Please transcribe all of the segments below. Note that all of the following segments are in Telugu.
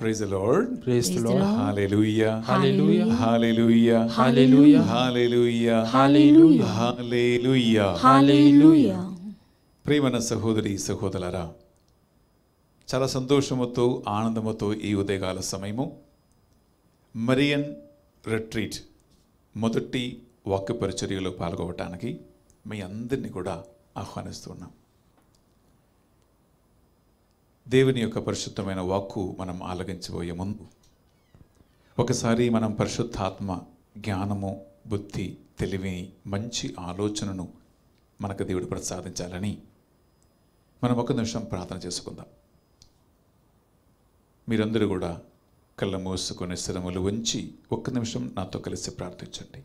praise lord praise lord hallelujah hallelujah hallelujah hallelujah hallelujah hallelujah hallelujah hallelujah ప్రేమన సహోదరి సహోదరులారా చాలా సంతోషముతో ఆనందముతో ఈ ఉదయకాల సమయము మరియన్ రిట్రీట్ మొదటి వాక్య పరిచర్యలో పాల్గొవటానికి మీ అందరినీ కూడా ఆహ్వానిస్తున్నాం దేవుని యొక్క పరిశుద్ధమైన వాక్కు మనం ఆలగించబోయే ముందు ఒకసారి మనం పరిశుద్ధాత్మ జ్ఞానము బుద్ధి తెలివిని మంచి ఆలోచనను మనకు దేవుడు ప్రసాదించాలని మనం ఒక నిమిషం ప్రార్థన చేసుకుందాం మీరందరూ కూడా కళ్ళ మూసుకొని శ్రమలు ఉంచి ఒక్క నిమిషం నాతో కలిసి ప్రార్థించండి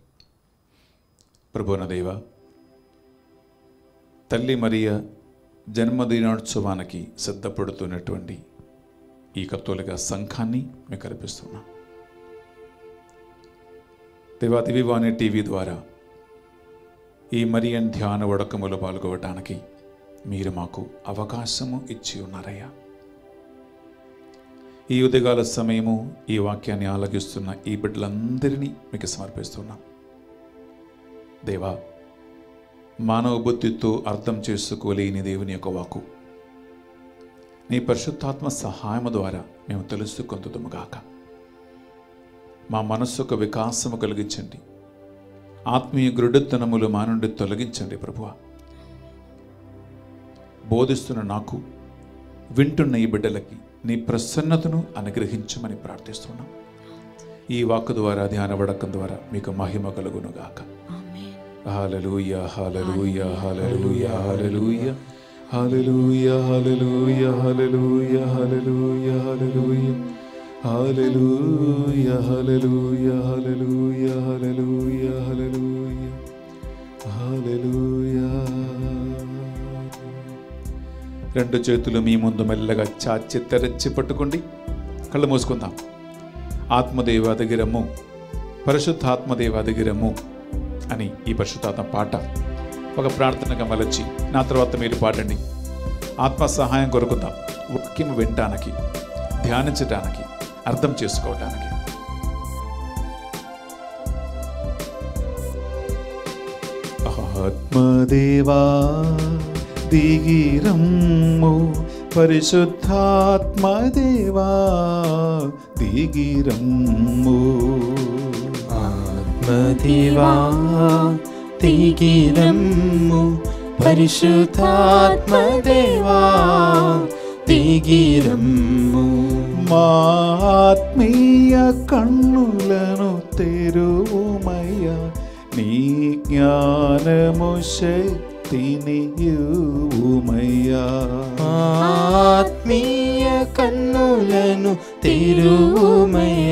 ప్రభువన దేవ తల్లి మరియ జన్మదినోత్సవానికి సిద్ధపడుతున్నటువంటి ఈ కత్తోలిక సంఘాన్ని మీకు కనిపిస్తున్నాం దివి వాణి టీవీ ద్వారా ఈ మరియన్ ధ్యాన వడకములు పాల్గొవటానికి మీరు మాకు అవకాశము ఇచ్చి ఉన్నారయ్యా ఈ ఉదయకాల సమయము ఈ వాక్యాన్ని ఆలగిస్తున్న ఈ బిడ్డలందరినీ మీకు సమర్పిస్తున్నాం దేవా మానవ బుద్ధితో అర్థం చేసుకోలేని దేవుని యొక్క వాకు నీ పరిశుద్ధాత్మ సహాయము ద్వారా మేము తెలుసుకొందుదుముగాక మా మనస్సుకు వికాసము కలిగించండి ఆత్మీయ గృఢతనములు మా నుండి తొలగించండి ప్రభువ బోధిస్తున్న నాకు వింటున్న ఈ బిడ్డలకి నీ ప్రసన్నతను అనుగ్రహించమని ప్రార్థిస్తున్నాం ఈ వాక్కు ద్వారా ధ్యానవడకం ద్వారా మీకు మహిమ కలుగునుగాక గాక రెండు చేతులు మీ ముందు మెల్లగా చాచి తెరచి పట్టుకోండి కళ్ళు మూసుకుందాం ఆత్మదేవ దగ్గరము ఆత్మదేవ దగ్గరము అని ఈ పరిశుద్ధాత్మ పాట ఒక ప్రార్థనగా మలచి నా తర్వాత మీరు పాడండి ఆత్మ సహాయం కొరుకుందాం వాక్యం వినటానికి ధ్యానించడానికి అర్థం చేసుకోవటానికి ఆత్మదేవా దిగిరమ్ము పరిశుద్ధాత్మదేవా దిగిరమ్ము ആത്മദിവാതിഗിരമു പരിശുദ്ധാത്മദേവാ തിഗിരമു മാത്മീയ കണ്ണുലനു തെരുവുമയ നീ ജ്ഞാനമു ആത്മീയ കണ്ണുലനു തെരുവുമയ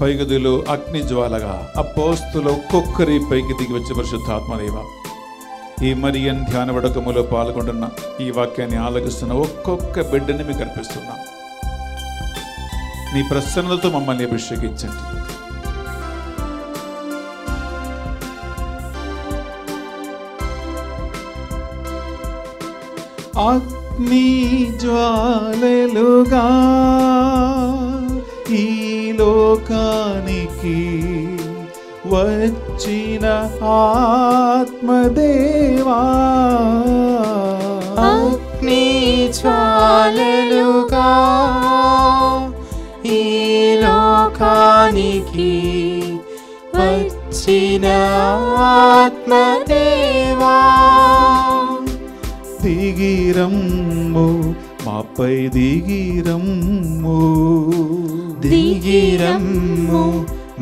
పైగదిలో అగ్ని జ్వాలగా అపోస్తులు ఒక్కొక్కరి పైకి దిగి వచ్చే పరిశుద్ధాత్మదేవ ఈ మరియన్ ధ్యాన వడకములో పాల్గొంటున్న ఈ వాక్యాన్ని ఆలోచిస్తున్న ఒక్కొక్క బిడ్డని మీకు అర్పిస్తున్నాం నీ ప్రసన్నతతో మమ్మల్ని అభిషేకించండి అగ్ని జ్వాలలుగా లోకానికి వచ్చిన ఆత్మదేవా అగ్ని చాలలుగా ఈ లోకానికి వచ్చిన ఆత్మదేవా దిగిరమ్ము మాపై దిగిరమ్ము దిగిరమ్ము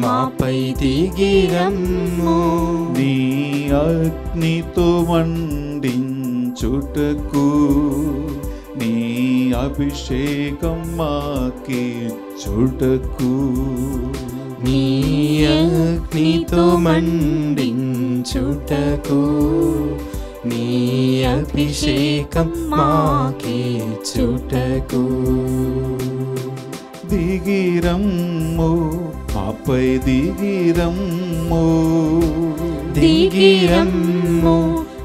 మాపై దిగిరమ్ము నీ అగ్నితో వండించుటకు నీ అభిషేకం మాకి చుటకు నీ అగ్నితో మండించుటకు నీ అభిషేకం మాకి చుటకు digiramo appai digiramo digiramo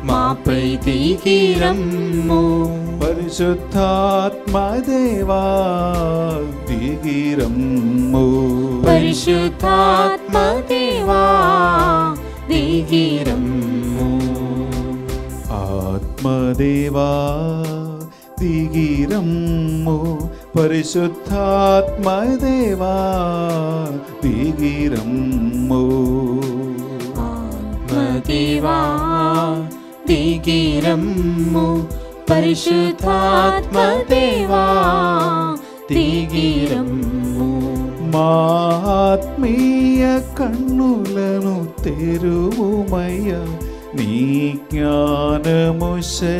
maapai digiramo parishuddhaatma deva digiramo parishuddhaatma deva digiramo aatma deva digiramo परिशुद्धात्मदेवा वि गीरं आत्मदेवा तैगीरं परिशुद्धात्मदेवा त गिरं नी विज्ञानमुषे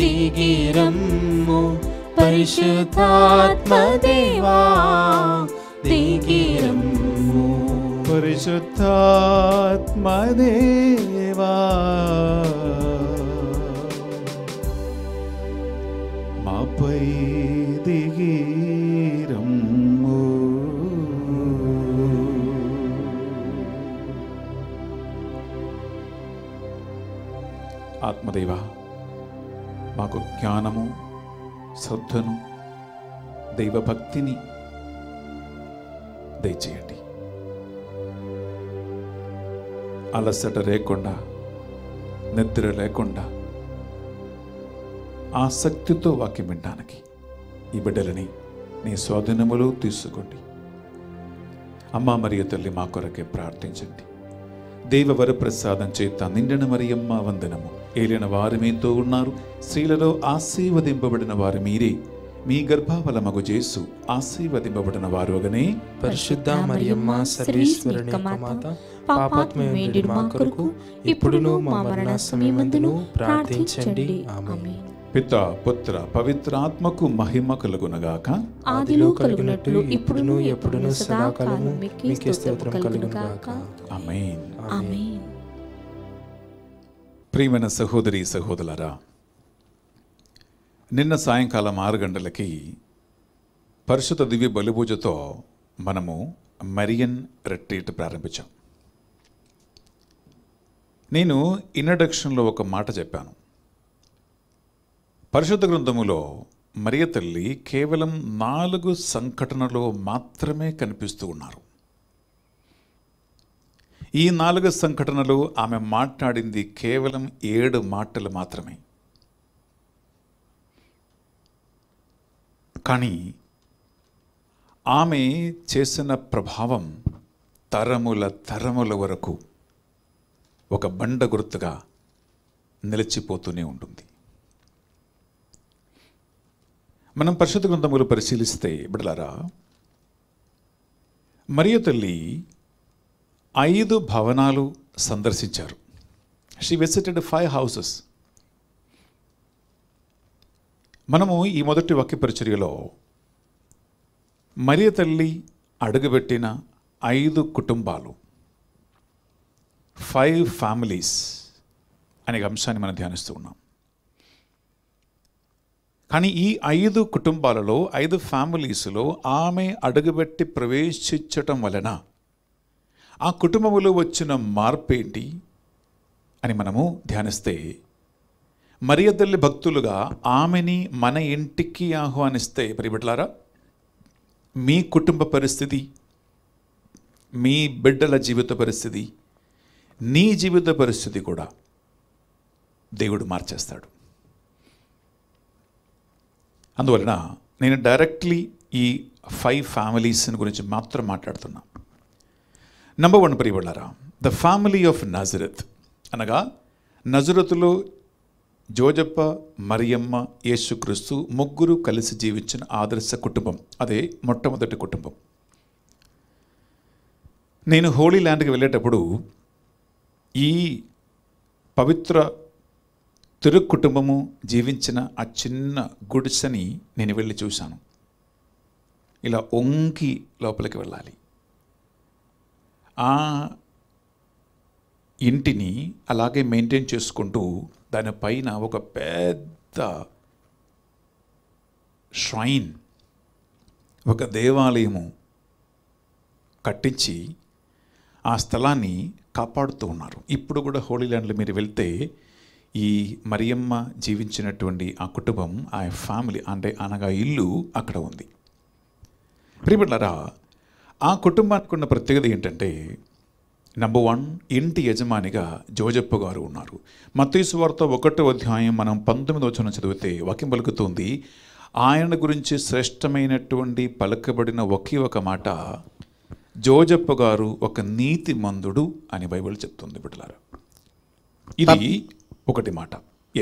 गीरं परिशुद्धात्मादेवा तीगीरं परिशुद्धात्मादेवापै दिगी ధ్యానము శ్రద్ధను దైవభక్తిని దయచేయండి అలసట లేకుండా నిద్ర లేకుండా ఆసక్తితో వాక్యం వినడానికి ఈ బిడ్డలని నీ స్వాధీనములో తీసుకోండి అమ్మ మరియు తల్లి మా కొరకే ప్రార్థించండి దేవవర ప్రసాదం చేత నిండిన మరియమ్మ వందనము ఏలిన వారు మీతో ఉన్నారు స్త్రీలలో ఆశీర్వదింపబడిన వారు మీరే మీ మగు చేసు ఆశీర్వదింపబడిన వారు అగనే పరిశుద్ధ మరియమ్మ సర్వేశ్వరుని మాత పాపాత్మయుడి మా కొరకు ఇప్పుడును మా మరణ సమయమందును ప్రార్థించండి ఆమె పిత పుత్ర పవిత్రాత్మకు మహిమ కలుగునగాక ఆదిలో కలిగినట్లు ఇప్పుడును ఎప్పుడును సదాకాలము మీకే స్తోత్రం కలుగునగాక ఆమేన్ ఆమేన్ ప్రియమైన సహోదరి సహోదరులారా నిన్న సాయంకాలం ఆరు గంటలకి పరిశుద్ధ దివ్య బలిపూజతో మనము మరియన్ రెట్రీట్ ప్రారంభించాం నేను ఇంట్రడక్షన్లో ఒక మాట చెప్పాను పరిశుద్ధ గ్రంథములో మరియ తల్లి కేవలం నాలుగు సంఘటనలో మాత్రమే కనిపిస్తూ ఉన్నారు ఈ నాలుగు సంఘటనలు ఆమె మాట్లాడింది కేవలం ఏడు మాటలు మాత్రమే కానీ ఆమె చేసిన ప్రభావం తరముల తరముల వరకు ఒక బండ గుర్తుగా నిలిచిపోతూనే ఉంటుంది మనం పరిశుద్ధ గ్రంథములు పరిశీలిస్తే బిడలారా మరియు తల్లి ఐదు భవనాలు సందర్శించారు షీ విసిటెడ్ ఫైవ్ హౌసెస్ మనము ఈ మొదటి వాక్య పరిచర్యలో మరియ తల్లి అడుగుపెట్టిన ఐదు కుటుంబాలు ఫైవ్ ఫ్యామిలీస్ అనే అంశాన్ని మనం ధ్యానిస్తూ ఉన్నాం కానీ ఈ ఐదు కుటుంబాలలో ఐదు ఫ్యామిలీస్లో ఆమె అడుగుబెట్టి ప్రవేశించటం వలన ఆ కుటుంబంలో వచ్చిన మార్పు ఏంటి అని మనము ధ్యానిస్తే మరియద్దల్లి భక్తులుగా ఆమెని మన ఇంటికి ఆహ్వానిస్తే పరిబిడ్లారా మీ కుటుంబ పరిస్థితి మీ బిడ్డల జీవిత పరిస్థితి నీ జీవిత పరిస్థితి కూడా దేవుడు మార్చేస్తాడు అందువలన నేను డైరెక్ట్లీ ఈ ఫైవ్ ఫ్యామిలీస్ గురించి మాత్రం మాట్లాడుతున్నా నంబర్ వన్ ప్రియబళ్ళారా ద ఫ్యామిలీ ఆఫ్ నజరత్ అనగా నజరత్లో జోజప్ప మరియమ్మ యేసుక్రీస్తు ముగ్గురు కలిసి జీవించిన ఆదర్శ కుటుంబం అదే మొట్టమొదటి కుటుంబం నేను హోలీ ల్యాండ్కి వెళ్ళేటప్పుడు ఈ పవిత్ర తిరు కుటుంబము జీవించిన ఆ చిన్న గుడిసని నేను వెళ్ళి చూశాను ఇలా ఒంకి లోపలికి వెళ్ళాలి ఆ ఇంటిని అలాగే మెయింటైన్ చేసుకుంటూ దానిపైన ఒక పెద్ద ష్రైన్ ఒక దేవాలయము కట్టించి ఆ స్థలాన్ని కాపాడుతూ ఉన్నారు ఇప్పుడు కూడా హోలీ ల్యాండ్లు మీరు వెళ్తే ఈ మరియమ్మ జీవించినటువంటి ఆ కుటుంబం ఆ ఫ్యామిలీ అంటే అనగా ఇల్లు అక్కడ ఉంది ప్రియబిడ్లరా ఆ కుటుంబానికి ఉన్న ప్రత్యేకత ఏంటంటే నెంబర్ వన్ ఇంటి యజమానిగా జోజప్ప గారు ఉన్నారు మతీసు వార్త ఒకటో అధ్యాయం మనం పంతొమ్మిది వచ్చిన చదివితే వాక్యం పలుకుతుంది ఆయన గురించి శ్రేష్టమైనటువంటి పలకబడిన ఒకే ఒక మాట జోజప్ప గారు ఒక నీతి మందుడు అని బైబిల్ చెప్తుంది బిడ్డలారా ఇది ఒకటి మాట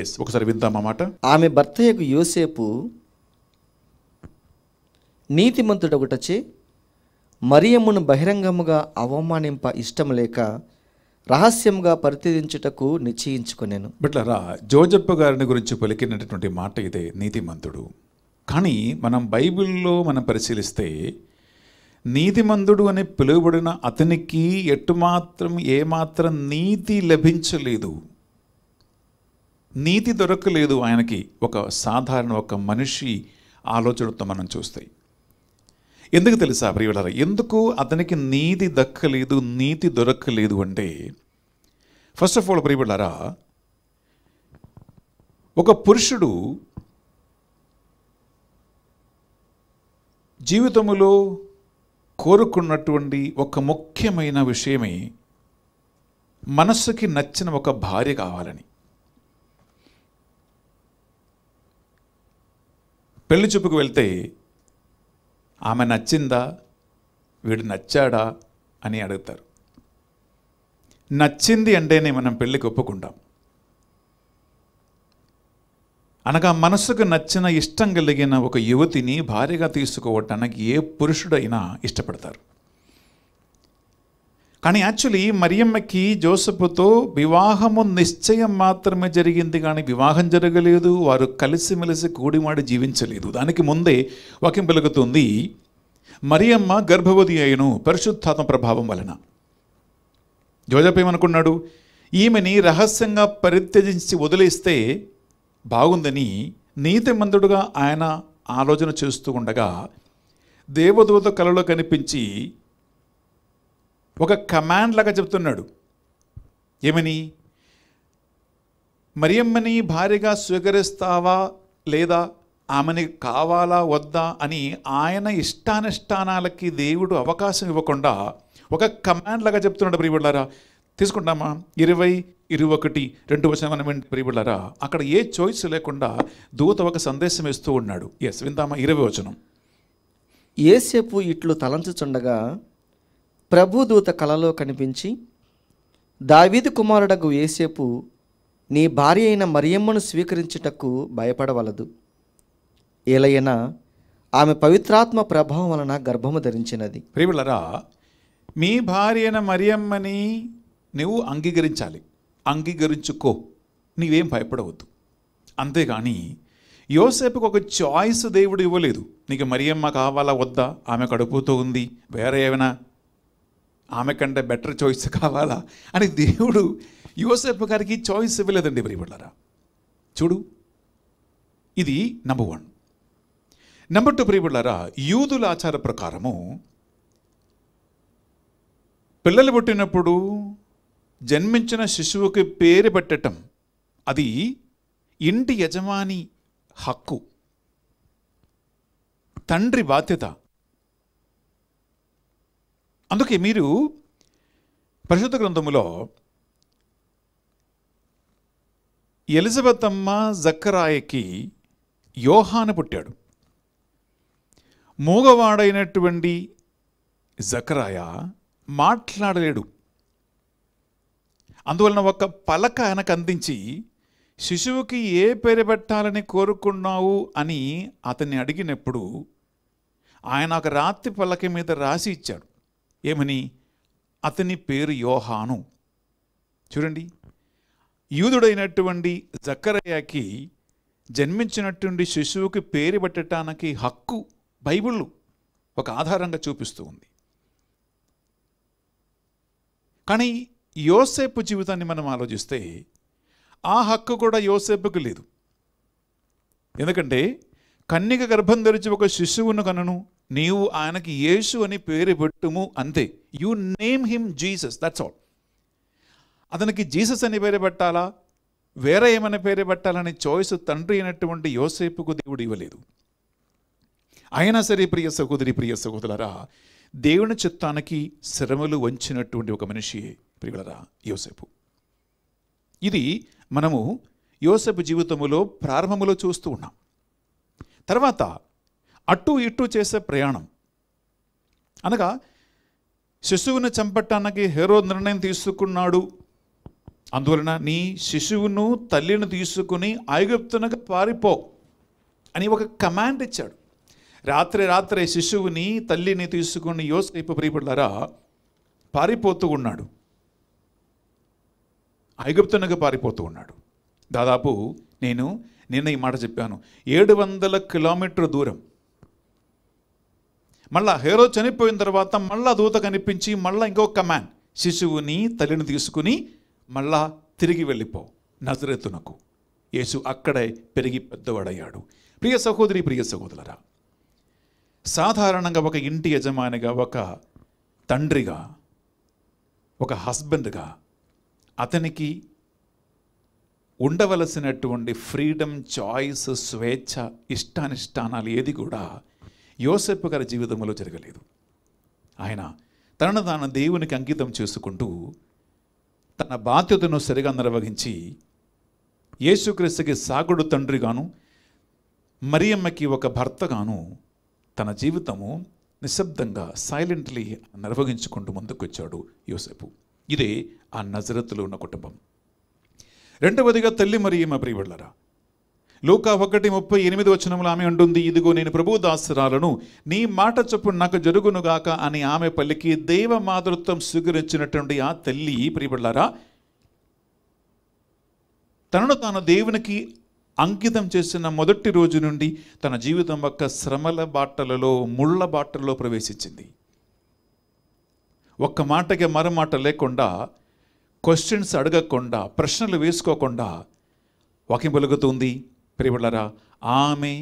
ఎస్ ఒకసారి విందామా మాట ఆమె భర్త యొక్క యోసేపు నీతిమంతుడు ఒకటొచ్చి మరియమ్మను బహిరంగముగా అవమానింప ఇష్టం లేక రహస్యంగా పరితీదించుటకు నిశ్చయించుకునేను బిట్లరా జోజప్ప గారిని గురించి పలికినటువంటి మాట ఇదే నీతిమంతుడు కానీ మనం బైబిల్లో మనం పరిశీలిస్తే నీతిమంతుడు అని పిలువబడిన అతనికి ఎటుమాత్రం ఏమాత్రం నీతి లభించలేదు నీతి దొరకలేదు ఆయనకి ఒక సాధారణ ఒక మనిషి ఆలోచనతో మనం చూస్తాయి ఎందుకు తెలుసా ప్రియులారా ఎందుకు అతనికి నీతి దక్కలేదు నీతి దొరకలేదు అంటే ఫస్ట్ ఆఫ్ ఆల్ ప్రియులారా ఒక పురుషుడు జీవితంలో కోరుకున్నటువంటి ఒక ముఖ్యమైన విషయమే మనస్సుకి నచ్చిన ఒక భార్య కావాలని పెళ్లి చూపుకు వెళ్తే ఆమె నచ్చిందా వీడు నచ్చాడా అని అడుగుతారు నచ్చింది అంటేనే మనం పెళ్ళికి ఒప్పుకుంటాం అనగా మనసుకు నచ్చిన ఇష్టం కలిగిన ఒక యువతిని భార్యగా తీసుకోవటానికి ఏ పురుషుడైనా ఇష్టపడతారు కానీ యాక్చువల్లీ మరియమ్మకి జోసపుతో వివాహము నిశ్చయం మాత్రమే జరిగింది కానీ వివాహం జరగలేదు వారు కలిసిమెలిసి కూడిమాడి జీవించలేదు దానికి ముందే వాక్యం వెలుగుతుంది మరియమ్మ గర్భవతి అయిను పరిశుద్ధాత్మ ప్రభావం వలన జోజప్ ఏమనుకున్నాడు ఈమెని రహస్యంగా పరిత్యజించి వదిలేస్తే బాగుందని నీతిమంతుడుగా ఆయన ఆలోచన చేస్తూ ఉండగా దేవదూత కలలో కనిపించి ఒక కమాండ్ లాగా చెప్తున్నాడు ఏమని మరియమ్మని భార్యగా స్వీకరిస్తావా లేదా ఆమెని కావాలా వద్దా అని ఆయన ఇష్టానిష్టానాలకి దేవుడు అవకాశం ఇవ్వకుండా ఒక కమాండ్ లాగా చెప్తున్నాడు ప్రియబుళ్ళారా తీసుకుంటామా ఇరవై ఇరవై ఒకటి రెండు వచ్చిన మనం ప్రియబుళ్ళారా అక్కడ ఏ చాయిస్ లేకుండా దూత ఒక సందేశం ఇస్తూ ఉన్నాడు ఎస్ విందామా ఇరవై వచనం ఏసేపు ఇట్లు తలంచుచుండగా ప్రభుదూత కలలో కనిపించి దావీదు కుమారుడకు ఏసేపు నీ భార్య అయిన మరియమ్మను స్వీకరించుటకు భయపడవలదు ఏలైనా ఆమె పవిత్రాత్మ ప్రభావం వలన గర్భము ధరించినది ప్రియులరా మీ భార్య అయిన మరియమ్మని నువ్వు అంగీకరించాలి అంగీకరించుకో నీవేం భయపడవద్దు అంతేగాని యోసేపుకి ఒక చాయిస్ దేవుడు ఇవ్వలేదు నీకు మరియమ్మ కావాలా వద్దా ఆమె కడుపుతో ఉంది వేరే ఏమైనా ఆమె కంటే బెటర్ చాయిస్ కావాలా అని దేవుడు యువసేపు గారికి చాయిస్ ఇవ్వలేదండి ప్రియబడ్డారా చూడు ఇది నెంబర్ వన్ నెంబర్ టూ ప్రియబుడ్లారా యూదుల ఆచార ప్రకారము పిల్లలు పుట్టినప్పుడు జన్మించిన శిశువుకి పేరు పెట్టటం అది ఇంటి యజమాని హక్కు తండ్రి బాధ్యత అందుకే మీరు పరిశుద్ధ గ్రంథములో ఎలిజబెత్ అమ్మ జక్కరాయకి యోహాను పుట్టాడు మూగవాడైనటువంటి జకరాయ మాట్లాడలేడు అందువలన ఒక పలక ఆయనకు అందించి శిశువుకి ఏ పేరు పెట్టాలని కోరుకున్నావు అని అతన్ని అడిగినప్పుడు ఆయన ఒక రాత్రి పలక మీద రాసి ఇచ్చాడు ఏమని అతని పేరు యోహాను చూడండి యూదుడైనటువంటి జక్కరయ్యకి జన్మించినటువంటి శిశువుకి పేరు పెట్టడానికి హక్కు బైబిళ్ళు ఒక ఆధారంగా చూపిస్తూ ఉంది కానీ యోసేపు జీవితాన్ని మనం ఆలోచిస్తే ఆ హక్కు కూడా యోసేపుకు లేదు ఎందుకంటే కన్యక గర్భం తెరిచి ఒక శిశువును కనను నీవు ఆయనకి యేసు అని పేరు పెట్టుము అంతే you name him Jesus that's all అతనికి జీసస్ అని పేరు పెట్టాలా వేరే ఏమైనా పేరు పెట్టాలని చాయిస్ తండ్రి అయినటువంటి యోసేపుకు దేవుడు ఇవ్వలేదు అయినా సరే ప్రియ సహోదరి ప్రియ సహోదరరా దేవుని చిత్తానికి శ్రమలు వంచినటువంటి ఒక మనిషి ప్రియులరా యోసేపు ఇది మనము యోసేపు జీవితంలో ప్రారంభములో చూస్తూ ఉన్నాం తర్వాత అటు ఇటు చేసే ప్రయాణం అనగా శిశువును చంపటానికి హేరో నిర్ణయం తీసుకున్నాడు అందువలన నీ శిశువును తల్లిని తీసుకుని ఆయుగుప్తునకు పారిపో అని ఒక కమాండ్ ఇచ్చాడు రాత్రి రాత్రి శిశువుని తల్లిని తీసుకుని యోసేపు ప్రియపడ్డారా పారిపోతూ ఉన్నాడు ఐగుప్తునకు పారిపోతూ ఉన్నాడు దాదాపు నేను నిన్న ఈ మాట చెప్పాను ఏడు వందల కిలోమీటర్ దూరం మళ్ళా హేరో చనిపోయిన తర్వాత మళ్ళా దూత కనిపించి మళ్ళా ఇంకొక కమాండ్ శిశువుని తల్లిని తీసుకుని మళ్ళా తిరిగి వెళ్ళిపో నజరెత్తునకు యేసు అక్కడే పెరిగి పెద్దవాడయ్యాడు ప్రియ సహోదరి ప్రియ సహోదరరా సాధారణంగా ఒక ఇంటి యజమానిగా ఒక తండ్రిగా ఒక హస్బెండ్గా అతనికి ఉండవలసినటువంటి ఫ్రీడమ్ చాయిస్ స్వేచ్ఛ ఇష్టానిష్టానాలు ఏది కూడా యోసెప్పు గారి జీవితంలో జరగలేదు ఆయన తనను తాను దేవునికి అంకితం చేసుకుంటూ తన బాధ్యతను సరిగా నిర్వహించి యేసుక్రీస్తుకి సాగుడు తండ్రిగాను మరియమ్మకి ఒక భర్తగాను తన జీవితము నిశ్శబ్దంగా సైలెంట్లీ నిర్వహించుకుంటూ ముందుకొచ్చాడు యోసేపు ఇదే ఆ నజరత్తులో ఉన్న కుటుంబం రెండవదిగా తల్లి మరియమ్మ ప్రియవళ్ళరా లోక ఒకటి ముప్పై ఎనిమిది వచనంలో ఆమె ఉంటుంది ఇదిగో నేను ప్రభు దాసరాలను నీ మాట చొప్పున నాకు జరుగునుగాక అని ఆమె పల్లికి దైవ మాతృత్వం స్వీకరించినటువంటి ఆ తల్లి ప్రియపడ్డారా తనను తాను దేవునికి అంకితం చేసిన మొదటి రోజు నుండి తన జీవితం యొక్క శ్రమల బాటలలో ముళ్ళ బాటలలో ప్రవేశించింది ఒక్క మాటకి మరమాట మాట లేకుండా క్వశ్చన్స్ అడగకుండా ప్రశ్నలు వేసుకోకుండా వాకింగ్ పలుకుతుంది ప్రియులరా ఆమె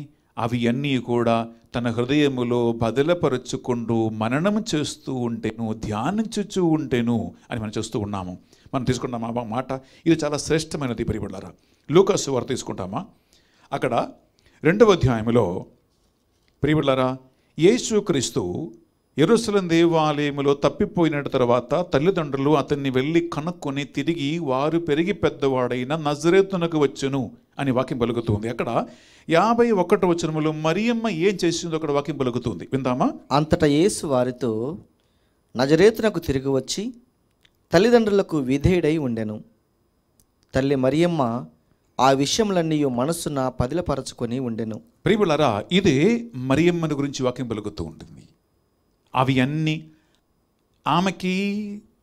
అవి అన్నీ కూడా తన హృదయములో బదిలపరుచుకుంటూ మననం చేస్తూ ఉంటేను ధ్యానించుచూ ఉంటేను అని మనం చూస్తూ ఉన్నాము మనం తీసుకుంటామా మాట ఇది చాలా శ్రేష్టమైనది ప్రియులరా లూకస్ వారు తీసుకుంటామా అక్కడ రెండవ అధ్యాయంలో ప్రియులరా యేసుక్రీస్తు ఎరుసలం దేవాలయంలో తప్పిపోయిన తర్వాత తల్లిదండ్రులు అతన్ని వెళ్ళి కనుక్కొని తిరిగి వారు పెరిగి పెద్దవాడైన నజరేతునకు వచ్చును అని వాక్యం పలుకుతుంది అక్కడ యాభై ఒకటి వచనములు మరియమ్మ ఏం చేసిందో అక్కడ వాక్యం పలుకుతుంది విందామా అంతటా యేసు వారితో నజరేతునకు తిరిగి వచ్చి తల్లిదండ్రులకు విధేయుడై ఉండెను తల్లి మరియమ్మ ఆ విషయములన్నీ మనస్సున పదిలపరచుకొని ఉండెను ప్రియులరా ఇది మరియమ్మని గురించి వాక్యం పలుకుతూ ఉంటుంది అవి అన్నీ ఆమెకి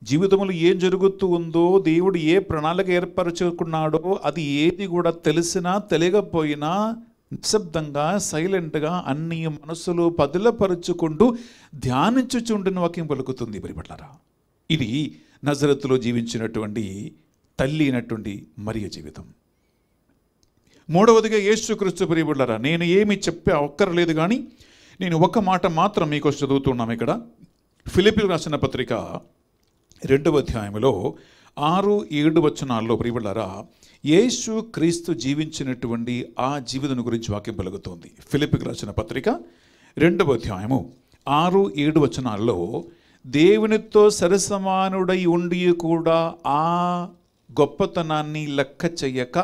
జీవితంలో ఏం జరుగుతూ ఉందో దేవుడు ఏ ప్రణాళిక ఏర్పరచుకున్నాడో అది ఏది కూడా తెలిసినా తెలియకపోయినా నిశ్శబ్దంగా సైలెంట్గా అన్ని మనసులో పదులపరుచుకుంటూ ధ్యానించుచుండని వాక్యం పలుకుతుంది బరిపట్లరా ఇది నజరత్తులో జీవించినటువంటి తల్లి అయినటువంటి మరియు జీవితం మూడవదిగా యేసుక్రీస్తు ప్రియబుళ్ళరా నేను ఏమి చెప్పే ఒక్కరలేదు కానీ నేను ఒక మాట మాత్రం మీకు చదువుతున్నాం ఇక్కడ ఫిలిపిన్ రాసిన పత్రిక రెండవ అధ్యాయంలో ఆరు ఏడు వచనాల్లో ప్రియబళ్ళారా యేసు క్రీస్తు జీవించినటువంటి ఆ జీవితం గురించి వాక్యం పలుకుతోంది ఫిలిపిక్ రాసిన పత్రిక రెండవ అధ్యాయము ఆరు ఏడు వచనాల్లో దేవునితో సరసమానుడై ఉండి కూడా ఆ గొప్పతనాన్ని లెక్క చెయ్యక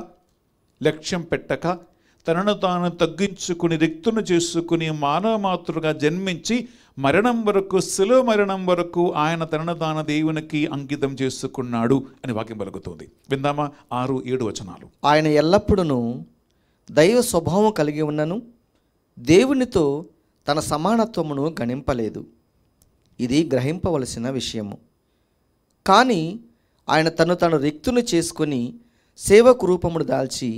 లక్ష్యం పెట్టక తనను తాను తగ్గించుకుని రిక్తును చేసుకుని మానవ మాతృగా జన్మించి మరణం వరకు శిలో మరణం వరకు ఆయన తనను తాను దేవునికి అంకితం చేసుకున్నాడు అని వాక్యం పలుకుతుంది విందామా ఆరు ఏడు వచనాలు ఆయన ఎల్లప్పుడూ దైవ స్వభావం కలిగి ఉన్నను దేవునితో తన సమానత్వమును గణింపలేదు ఇది గ్రహింపవలసిన విషయము కానీ ఆయన తను తను రిక్తును చేసుకుని సేవకు రూపమును దాల్చి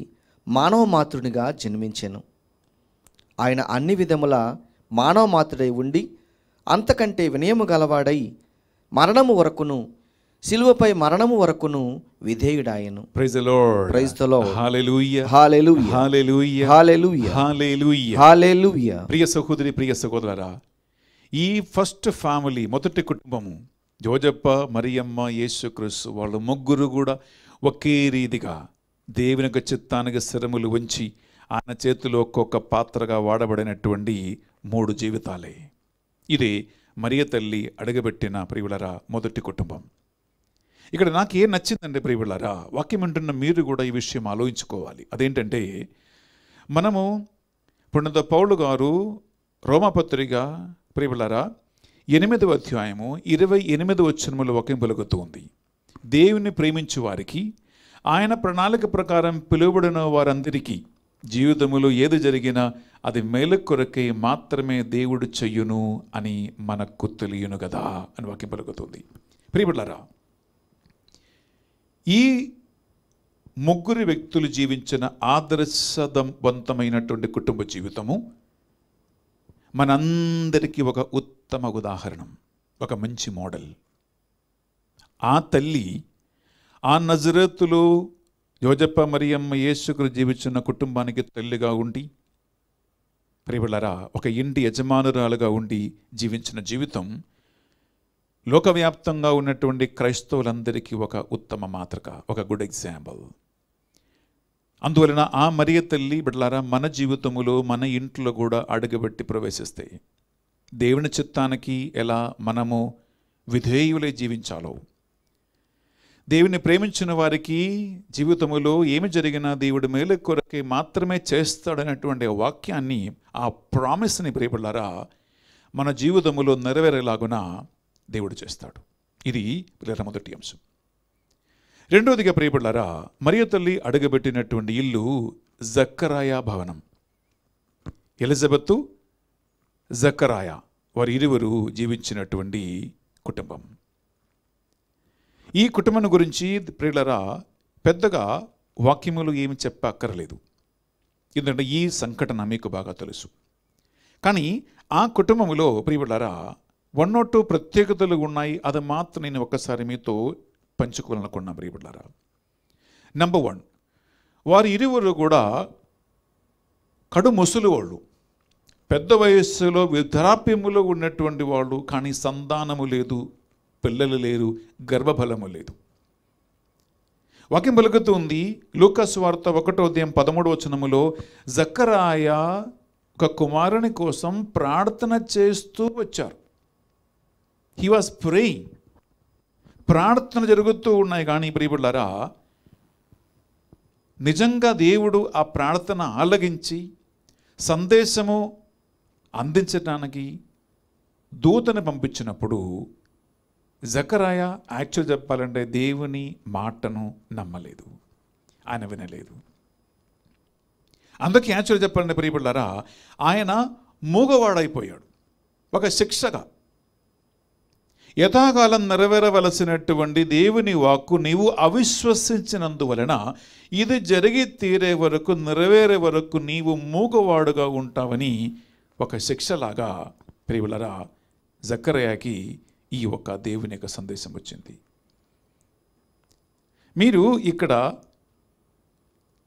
మానవ మాతృనిగా జన్మించాను ఆయన అన్ని విధముల మానవ మాతృడై ఉండి అంతకంటే వినయము గలవాడై మరణము వరకును సిలువపై మరణము వరకును విధేయుడాయను praise the lord praise the lord hallelujah hallelujah hallelujah hallelujah hallelujah hallelujah ప్రియ సహోదరి ప్రియ సహోదరా ఈ ఫస్ట్ ఫ్యామిలీ మొదటి కుటుంబము జోజప్ప మరియమ్మ యేసుక్రీస్తు వాళ్ళు ముగ్గురు కూడా ఒకే రీతిగా దేవుని యొక్క చిత్తానికి శ్రమలు ఉంచి ఆయన చేతిలో ఒక్కొక్క పాత్రగా వాడబడినటువంటి మూడు జీవితాలే ఇది మరియ తల్లి అడగబెట్టిన ప్రియులరా మొదటి కుటుంబం ఇక్కడ నాకు ఏం నచ్చిందంటే ప్రియులరా వాక్యం వింటున్న మీరు కూడా ఈ విషయం ఆలోచించుకోవాలి అదేంటంటే మనము పుణ్యత పౌలు గారు రోమపత్రిక ప్రియులరా ఎనిమిదవ అధ్యాయము ఇరవై ఎనిమిదవ వచ్చినములు వకింపులగుతూ ఉంది దేవుని ప్రేమించు వారికి ఆయన ప్రణాళిక ప్రకారం పిలువబడిన వారందరికీ జీవితములో ఏది జరిగినా అది మేలు కొరకై మాత్రమే దేవుడు చెయ్యును అని మనకు తెలియను కదా అని వాక్యం పలుకుతుంది ప్రియబిడ్లారా ఈ ముగ్గురు వ్యక్తులు జీవించిన ఆదర్శవంతమైనటువంటి కుటుంబ జీవితము మనందరికీ ఒక ఉత్తమ ఉదాహరణం ఒక మంచి మోడల్ ఆ తల్లి ఆ నజరత్తులో యోజప్ప మరియమ్మ యేసుకులు జీవించిన కుటుంబానికి తల్లిగా ఉండి ప్రియులరా ఒక ఇంటి యజమానురాలుగా ఉండి జీవించిన జీవితం లోకవ్యాప్తంగా ఉన్నటువంటి క్రైస్తవులందరికీ ఒక ఉత్తమ మాతృక ఒక గుడ్ ఎగ్జాంపుల్ అందువలన ఆ మరియ తల్లి బిడ్డలారా మన జీవితములో మన ఇంట్లో కూడా అడుగుబెట్టి ప్రవేశిస్తాయి దేవుని చిత్తానికి ఎలా మనము విధేయులై జీవించాలో దేవుని ప్రేమించిన వారికి జీవితంలో ఏమి జరిగినా దేవుడి మేలు కొరకే మాత్రమే చేస్తాడనేటువంటి వాక్యాన్ని ఆ ప్రామిస్ని ప్రియపడారా మన జీవితంలో నెరవేరేలాగున దేవుడు చేస్తాడు ఇది పిల్లల మొదటి అంశం రెండవదిగా ప్రియపడారా మరియు తల్లి అడుగుబెట్టినటువంటి ఇల్లు జక్కరాయ భవనం ఎలిజబెత్తు జక్కరాయ వారి ఇరువురు జీవించినటువంటి కుటుంబం ఈ కుటుంబం గురించి ప్రియులరా పెద్దగా వాక్యములు ఏమి చెప్పక్కర్లేదు ఎందుకంటే ఈ సంఘటన మీకు బాగా తెలుసు కానీ ఆ కుటుంబంలో ప్రియులరా వన్ నాట్ టూ ప్రత్యేకతలు ఉన్నాయి అది మాత్రం నేను ఒక్కసారి మీతో పంచుకోవాలనుకున్నా ప్రియులరా నెంబర్ వన్ వారి ఇరువురు కూడా కడు ముసులు వాళ్ళు పెద్ద వయస్సులో వృద్ధాప్యములో ఉన్నటువంటి వాళ్ళు కానీ సంతానము లేదు పిల్లలు లేరు గర్భఫలము లేదు వాక్యం పలుకుతుంది లూకస్వార్త ఒకటో ఉదయం పదమూడు వచనములో జక్కరాయ ఒక కుమారుని కోసం ప్రార్థన చేస్తూ వచ్చారు హీ వాజ్ ప్రే ప్రార్థన జరుగుతూ ఉన్నాయి కానీ ప్రియబుళ్ళరా నిజంగా దేవుడు ఆ ప్రార్థన ఆలగించి సందేశము అందించడానికి దూతను పంపించినప్పుడు జకరాయ యాక్చువల్ చెప్పాలంటే దేవుని మాటను నమ్మలేదు ఆయన వినలేదు అందుకే యాక్చువల్ చెప్పాలంటే ప్రియపడ్డారా ఆయన మూగవాడైపోయాడు ఒక శిక్షగా యథాకాలం నెరవేరవలసినటువంటి దేవుని వాక్కు నీవు అవిశ్వసించినందువలన ఇది జరిగి తీరే వరకు నెరవేరే వరకు నీవు మూగవాడుగా ఉంటావని ఒక శిక్షలాగా ప్రియులరా జక్కరయ్యకి ఈ ఒక దేవుని యొక్క సందేశం వచ్చింది మీరు ఇక్కడ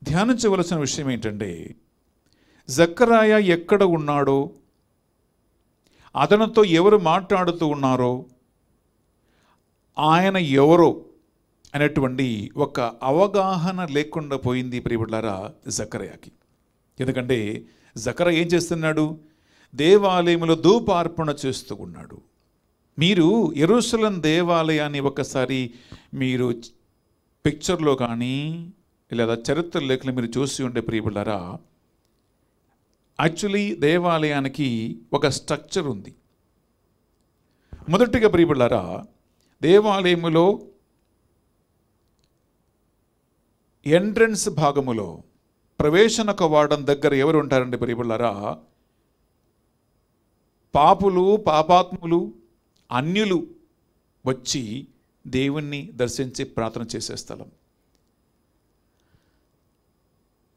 ధ్యానించవలసిన విషయం ఏంటంటే జక్కరాయ ఎక్కడ ఉన్నాడో అతనితో ఎవరు మాట్లాడుతూ ఉన్నారో ఆయన ఎవరో అనేటువంటి ఒక అవగాహన లేకుండా పోయింది ప్రియబుడ్లారా జకరయాకి ఎందుకంటే జకర ఏం చేస్తున్నాడు దేవాలయంలో ధూపార్పణ చేస్తూ ఉన్నాడు మీరు ఎరుసలం దేవాలయాన్ని ఒకసారి మీరు పిక్చర్లో కానీ లేదా చరిత్ర లేఖలు మీరు చూసి ఉండే ప్రియబులరా యాక్చువల్లీ దేవాలయానికి ఒక స్ట్రక్చర్ ఉంది మొదటిగా ప్రియబులరా దేవాలయములో ఎంట్రన్స్ భాగములో ప్రవేశన కవాడం దగ్గర ఎవరు ఉంటారండి ప్రియబులరా పాపులు పాపాత్ములు అన్యులు వచ్చి దేవుణ్ణి దర్శించి ప్రార్థన చేసే స్థలం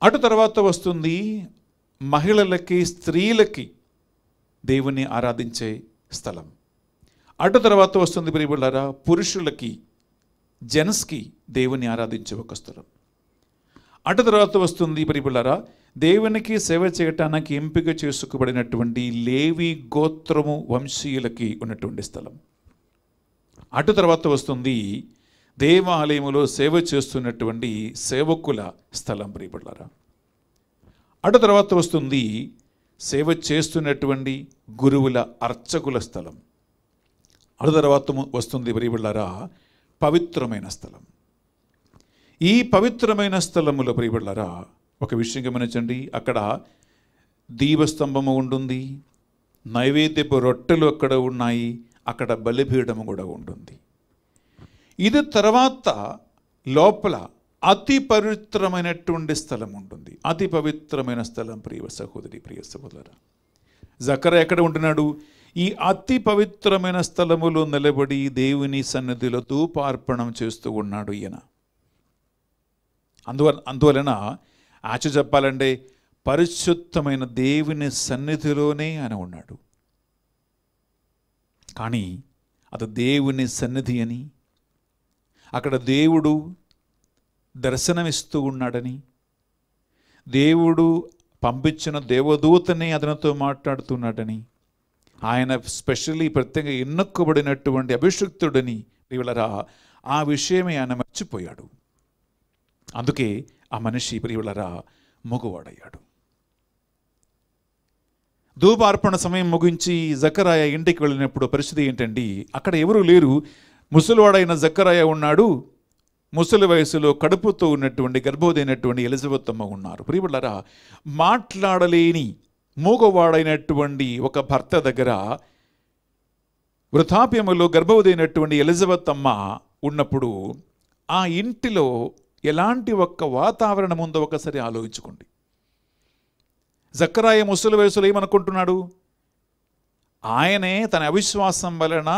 అటు తర్వాత వస్తుంది మహిళలకి స్త్రీలకి దేవుణ్ణి ఆరాధించే స్థలం అటు తర్వాత వస్తుంది ప్రియబుళ్ళారా పురుషులకి జెన్స్కి దేవుని ఆరాధించే ఒక స్థలం అటు తర్వాత వస్తుంది ప్రియబుళ్ళారా దేవునికి సేవ చేయటానికి ఎంపిక చేసుకోబడినటువంటి లేవి గోత్రము వంశీయులకి ఉన్నటువంటి స్థలం అటు తర్వాత వస్తుంది దేవాలయములో సేవ చేస్తున్నటువంటి సేవకుల స్థలం ప్రియపడలారా అటు తర్వాత వస్తుంది సేవ చేస్తున్నటువంటి గురువుల అర్చకుల స్థలం అటు తర్వాత వస్తుంది ప్రియబళ్ళారా పవిత్రమైన స్థలం ఈ పవిత్రమైన స్థలములో ప్రియబళ్ళారా ఒక విషయం గమనించండి అక్కడ దీపస్తంభము ఉంటుంది నైవేద్యపు రొట్టెలు అక్కడ ఉన్నాయి అక్కడ బలిపీఠము కూడా ఉంటుంది ఇది తర్వాత లోపల అతి పవిత్రమైనటువంటి స్థలం ఉంటుంది అతి పవిత్రమైన స్థలం ప్రియ సహోదరి ప్రియ సహోదర జకర ఎక్కడ ఉంటున్నాడు ఈ అతి పవిత్రమైన స్థలములో నిలబడి దేవుని సన్నిధిలో ధూపార్పణం చేస్తూ ఉన్నాడు ఈయన అందువల్ల అందువలన ఆచ చెప్పాలంటే పరిశుద్ధమైన దేవుని సన్నిధిలోనే ఆయన ఉన్నాడు కానీ అది దేవుని సన్నిధి అని అక్కడ దేవుడు దర్శనమిస్తూ ఉన్నాడని దేవుడు పంపించిన దేవదూతని అతనితో మాట్లాడుతున్నాడని ఆయన స్పెషల్లీ ప్రత్యేకంగా ఎన్నుక్కబడినటువంటి అభిషక్తుడని వీళ్ళరా ఆ విషయమే ఆయన మర్చిపోయాడు అందుకే ఆ మనిషి ప్రియులరా మగువాడయ్యాడు ధూపార్పణ సమయం ముగించి జకరాయ ఇంటికి వెళ్ళినప్పుడు పరిస్థితి ఏంటండి అక్కడ ఎవరూ లేరు ముసలివాడైన జకరాయ ఉన్నాడు ముసలి వయసులో కడుపుతో ఉన్నటువంటి గర్భోదైనటువంటి ఎలిజబెత్ అమ్మ ఉన్నారు ప్రియులరా మాట్లాడలేని మూగవాడైనటువంటి ఒక భర్త దగ్గర వృథాప్యములో గర్భవదైనటువంటి ఎలిజబెత్ అమ్మ ఉన్నప్పుడు ఆ ఇంటిలో ఎలాంటి ఒక్క వాతావరణం ఉందో ఒకసారి ఆలోచించుకోండి జక్కరాయ ముసలి వయసులో ఏమనుకుంటున్నాడు ఆయనే తన అవిశ్వాసం వలన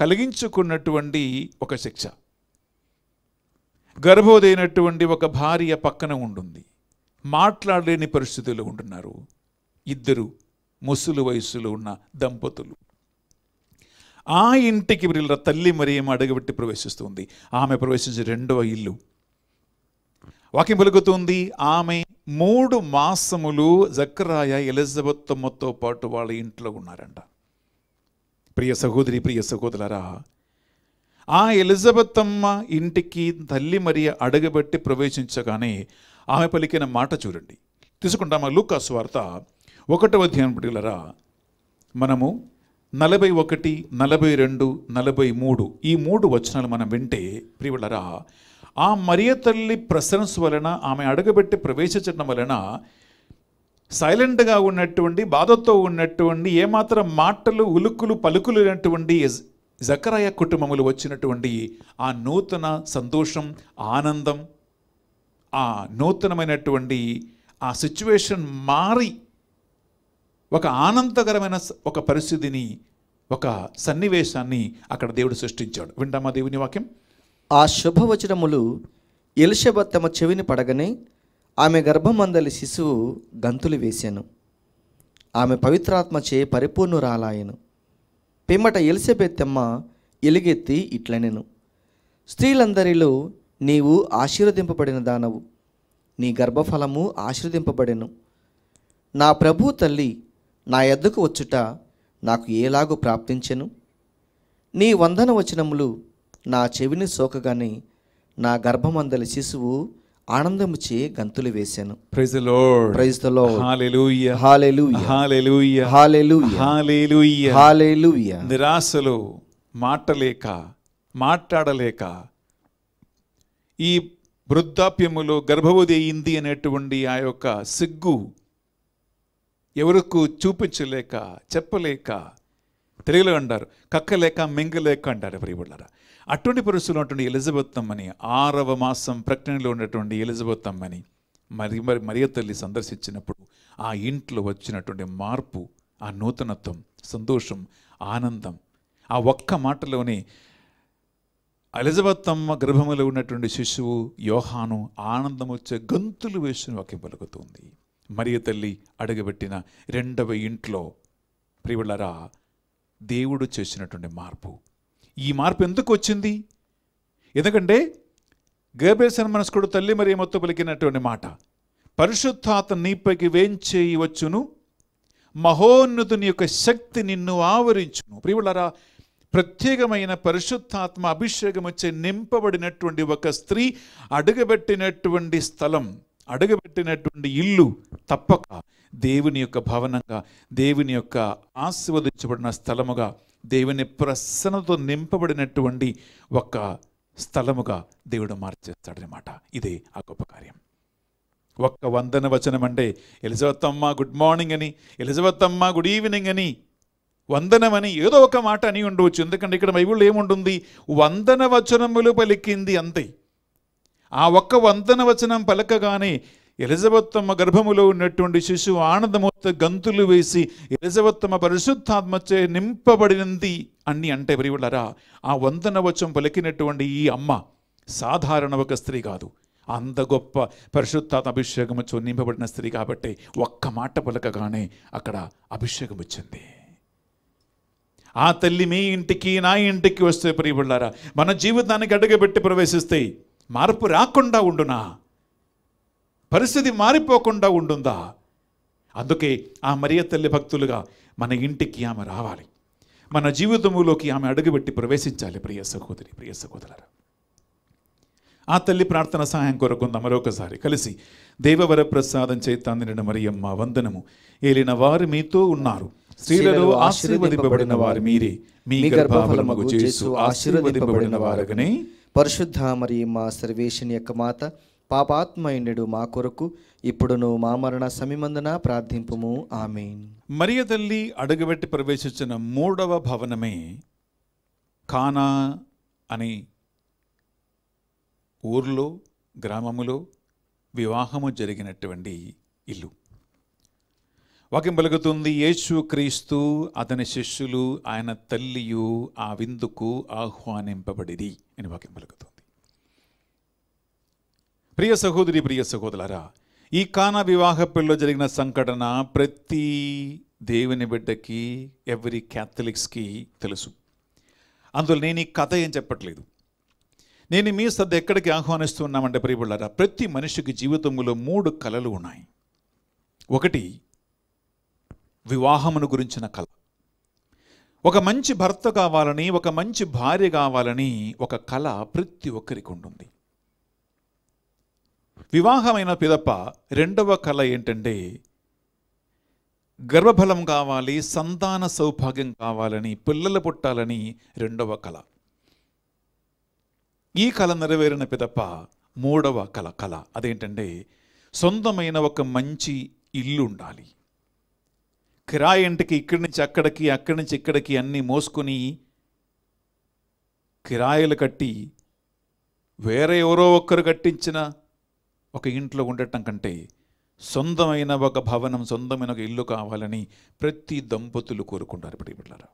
కలిగించుకున్నటువంటి ఒక శిక్ష గర్భోదైనటువంటి ఒక భార్య పక్కన ఉంటుంది మాట్లాడలేని పరిస్థితులు ఉంటున్నారు ఇద్దరు ముసలు వయసులో ఉన్న దంపతులు ఆ ఇంటికి వీళ్ళ తల్లి మరి ఏమో అడుగుబెట్టి ప్రవేశిస్తుంది ఆమె ప్రవేశించే రెండవ ఇల్లు వాక్యం పలుకుతుంది ఆమె మూడు మాసములు జక్రాయ ఎలిజబెత్తమ్మతో పాటు వాళ్ళ ఇంట్లో ఉన్నారంట ప్రియ సహోదరి ప్రియ సహోదరరా ఆ ఎలిజబెత్తమ్మ ఇంటికి తల్లి మరి అడగబెట్టి ప్రవేశించగానే ఆమె పలికిన మాట చూడండి తీసుకుంటామా లూకా స్వార్త ఒకటవ ధ్యాన పట్టుకులరా మనము నలభై ఒకటి నలభై రెండు నలభై మూడు ఈ మూడు వచనాలు మనం వింటే ప్రియులరా ఆ మరియ తల్లి ప్రెసరెన్స్ వలన ఆమె అడుగుపెట్టి ప్రవేశించడం వలన సైలెంట్గా ఉన్నటువంటి బాధతో ఉన్నటువంటి ఏమాత్రం మాటలు ఉలుకులు పలుకులు లేనటువంటి జకరాయ కుటుంబములు వచ్చినటువంటి ఆ నూతన సంతోషం ఆనందం ఆ నూతనమైనటువంటి ఆ సిచ్యువేషన్ మారి ఒక ఆనందకరమైన ఒక పరిస్థితిని ఒక సన్నివేశాన్ని అక్కడ దేవుడు సృష్టించాడు వింటామా దేవుని వాక్యం ఆ శుభవచనములు ఎలిషబ తమ చెవిని పడగనే ఆమె గర్భమందలి శిశువు గంతులు వేశాను ఆమె పవిత్రాత్మచే పరిపూర్ణురాలాయను పిమ్మట ఎలిసబెత్తెమ్మ ఎలుగెత్తి ఇట్లనెను స్త్రీలందరిలో నీవు ఆశీర్వదింపబడిన దానవు నీ గర్భఫలము ఆశీర్వదింపబడెను నా ప్రభు తల్లి నా ఎద్దకు వచ్చుట నాకు ఏలాగు ప్రాప్తించెను నీ వందన వచనములు నా చెవిని సోకగాని నా గర్భమందలి శిశువు ఆనందముచే గంతులు వేశాను praise the lord praise the lord hallelujah hallelujah hallelujah hallelujah hallelujah hallelujah నిరాశలో మాటలేక మాట్లాడలేక ఈ వృద్ధాప్యములో గర్భవతి అయింది అనేటువంటి ఆ యొక్క సిగ్గు ఎవరకు చూపించలేక చెప్పలేక తెలుగులో అంటారు కక్కలేక మింగలేక అంటారు ప్రియబుళ్ళారా అటువంటి పురుషులు ఉన్నటువంటి ఎలిజబెత్ అమ్మని ఆరవ మాసం ప్రకటనలో ఉన్నటువంటి ఎలిజబెత్ అమ్మని మరి మరి మరియ తల్లి సందర్శించినప్పుడు ఆ ఇంట్లో వచ్చినటువంటి మార్పు ఆ నూతనత్వం సంతోషం ఆనందం ఆ ఒక్క మాటలోనే ఎలిజబెత్ అమ్మ గర్భములో ఉన్నటువంటి శిశువు యోహాను ఆనందం వచ్చే గంతులు వేసిన ఒక పలుకుతుంది మరియ తల్లి అడగబెట్టిన రెండవ ఇంట్లో ప్రియులరా దేవుడు చేసినటువంటి మార్పు ఈ మార్పు ఎందుకు వచ్చింది ఎందుకంటే గర్భేశన మనస్కుడు తల్లి మరి మొత్తం పలికినటువంటి మాట పరిశుద్ధాత నీపైకి వేంచేయవచ్చును మహోన్నతుని యొక్క శక్తి నిన్ను ఆవరించును ప్రియులరా ప్రత్యేకమైన పరిశుద్ధాత్మ అభిషేకం వచ్చే నింపబడినటువంటి ఒక స్త్రీ అడుగబెట్టినటువంటి స్థలం అడుగుపెట్టినటువంటి ఇల్లు తప్పక దేవుని యొక్క భవనంగా దేవుని యొక్క ఆశీర్వదించబడిన స్థలముగా దేవుని ప్రసన్నతో నింపబడినటువంటి ఒక స్థలముగా దేవుడు మార్చేస్తాడనమాట ఇదే ఆ గొప్ప కార్యం ఒక్క వందన వచనం అంటే ఎలిజబెత్తమ్మ గుడ్ మార్నింగ్ అని ఎలిజబెత్తమ్మ గుడ్ ఈవినింగ్ అని వందనమని ఏదో ఒక మాట అని ఉండవచ్చు ఎందుకంటే ఇక్కడ బైబిల్ ఏముంటుంది వందన వచనములు పలికింది అంతే ఆ ఒక్క వంతన వచనం పలకగానే ఎలిజబెత్తమ్మ గర్భములో ఉన్నటువంటి శిశువు ఆనందమూర్త గంతులు వేసి ఎలిజబెత్తమ్మ పరిశుద్ధాత్మచే నింపబడినది అని అంటే ప్రియులరా ఆ వంతన వచనం పలికినటువంటి ఈ అమ్మ సాధారణ ఒక స్త్రీ కాదు అంత గొప్ప పరిశుద్ధాత్మ అభిషేకం నింపబడిన స్త్రీ కాబట్టి ఒక్క మాట పలకగానే అక్కడ అభిషేకం వచ్చింది ఆ తల్లి మీ ఇంటికి నా ఇంటికి వస్తే ప్రియుళ్ళారా మన జీవితానికి అడుగుపెట్టి ప్రవేశిస్తే మార్పు రాకుండా ఉండునా పరిస్థితి మారిపోకుండా ఉండుందా అందుకే ఆ మరియ తల్లి భక్తులుగా మన ఇంటికి ఆమె రావాలి మన జీవితములోకి ఆమె అడుగుపెట్టి ప్రవేశించాలి ప్రియ సహోదరి ప్రియ సహోదరు ఆ తల్లి ప్రార్థన సహాయం కొరకుందాం మరొకసారి కలిసి దేవవర ప్రసాదం చేతాందిన మరియమ్మ వందనము ఏలిన వారు మీతో ఉన్నారు స్త్రీలలో ఆశీర్వదింపబడిన వారు మీరే మీ గర్భాఫలమగు చేసు ఆశీర్వదింపబడిన వారగనే పరిశుద్ధ మరి మా సర్వేషన్ యొక్క మాత పాపాత్మయుడు మా కొరకు ఇప్పుడును మా మరణ సమిమందన ప్రార్థింపుము ఆమె మరియ తల్లి అడుగుబెట్టి ప్రవేశించిన మూడవ భవనమే కానా అని ఊర్లో గ్రామములో వివాహము జరిగినటువంటి ఇల్లు వాక్యం పలుకుతుంది యేసు క్రీస్తు అతని శిష్యులు ఆయన తల్లియు ఆ విందుకు ఆహ్వానింపబడిది అని వాక్యం పలుకుతుంది ప్రియ సహోదరి ప్రియ సహోదరులారా ఈ కానా వివాహ పెళ్ళిలో జరిగిన సంఘటన ప్రతి దేవుని బిడ్డకి ఎవ్రీ క్యాథలిక్స్కి తెలుసు అందులో నేను ఈ కథ ఏం చెప్పట్లేదు నేను మీ శ్రద్ధ ఎక్కడికి ఆహ్వానిస్తున్నామంటే ప్రియబుళ్ళారా ప్రతి మనిషికి జీవితంలో మూడు కళలు ఉన్నాయి ఒకటి వివాహమును గురించిన కళ ఒక మంచి భర్త కావాలని ఒక మంచి భార్య కావాలని ఒక కళ ప్రతి ఒక్కరికి ఉంటుంది వివాహమైన పిదప రెండవ కళ ఏంటంటే గర్భఫలం కావాలి సంతాన సౌభాగ్యం కావాలని పిల్లలు పుట్టాలని రెండవ కళ ఈ కళ నెరవేరిన పిదప మూడవ కళ కళ అదేంటంటే సొంతమైన ఒక మంచి ఇల్లు ఉండాలి కిరాయింటికి ఇక్కడి నుంచి అక్కడికి అక్కడి నుంచి ఇక్కడికి అన్నీ మోసుకొని కిరాయిలు కట్టి వేరే ఎవరో ఒక్కరు కట్టించిన ఒక ఇంట్లో ఉండటం కంటే సొంతమైన ఒక భవనం సొంతమైన ఒక ఇల్లు కావాలని ప్రతి దంపతులు కోరుకుంటారు ప్రియమిళ్ళారా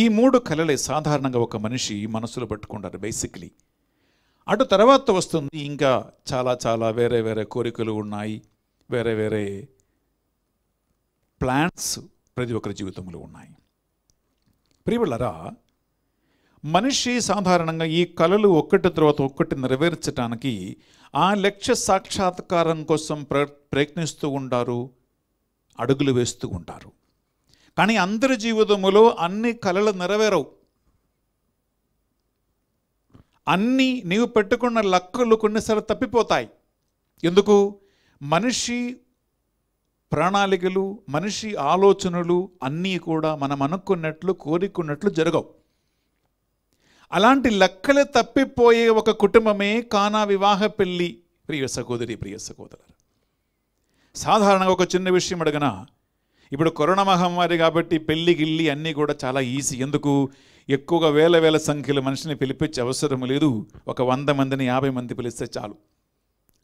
ఈ మూడు కళలే సాధారణంగా ఒక మనిషి మనసులో పట్టుకుంటారు బేసిక్లీ అటు తర్వాత వస్తుంది ఇంకా చాలా చాలా వేరే వేరే కోరికలు ఉన్నాయి వేరే వేరే ప్లాన్స్ ప్రతి ఒక్కరి జీవితంలో ఉన్నాయి ప్రియులరా మనిషి సాధారణంగా ఈ కళలు ఒక్కటి తర్వాత ఒక్కటి నెరవేర్చడానికి ఆ లక్ష్య సాక్షాత్కారం కోసం ప్ర ప్రయత్నిస్తూ ఉంటారు అడుగులు వేస్తూ ఉంటారు కానీ అందరి జీవితములో అన్ని కళలు నెరవేరవు అన్నీ నీవు పెట్టుకున్న లక్కలు కొన్నిసార్లు తప్పిపోతాయి ఎందుకు మనిషి ప్రణాళికలు మనిషి ఆలోచనలు అన్నీ కూడా మనం అనుకున్నట్లు కోరుకున్నట్లు జరగవు అలాంటి లెక్కలు తప్పిపోయే ఒక కుటుంబమే కానా వివాహ పెళ్ళి ప్రియ సహోదరి ప్రియ సహోదరు సాధారణంగా ఒక చిన్న విషయం అడగనా ఇప్పుడు కరోనా మహమ్మారి కాబట్టి పెళ్లి గిల్లి అన్నీ కూడా చాలా ఈజీ ఎందుకు ఎక్కువగా వేల వేల సంఖ్యలో మనిషిని పిలిపించే అవసరం లేదు ఒక వంద మందిని యాభై మంది పిలిస్తే చాలు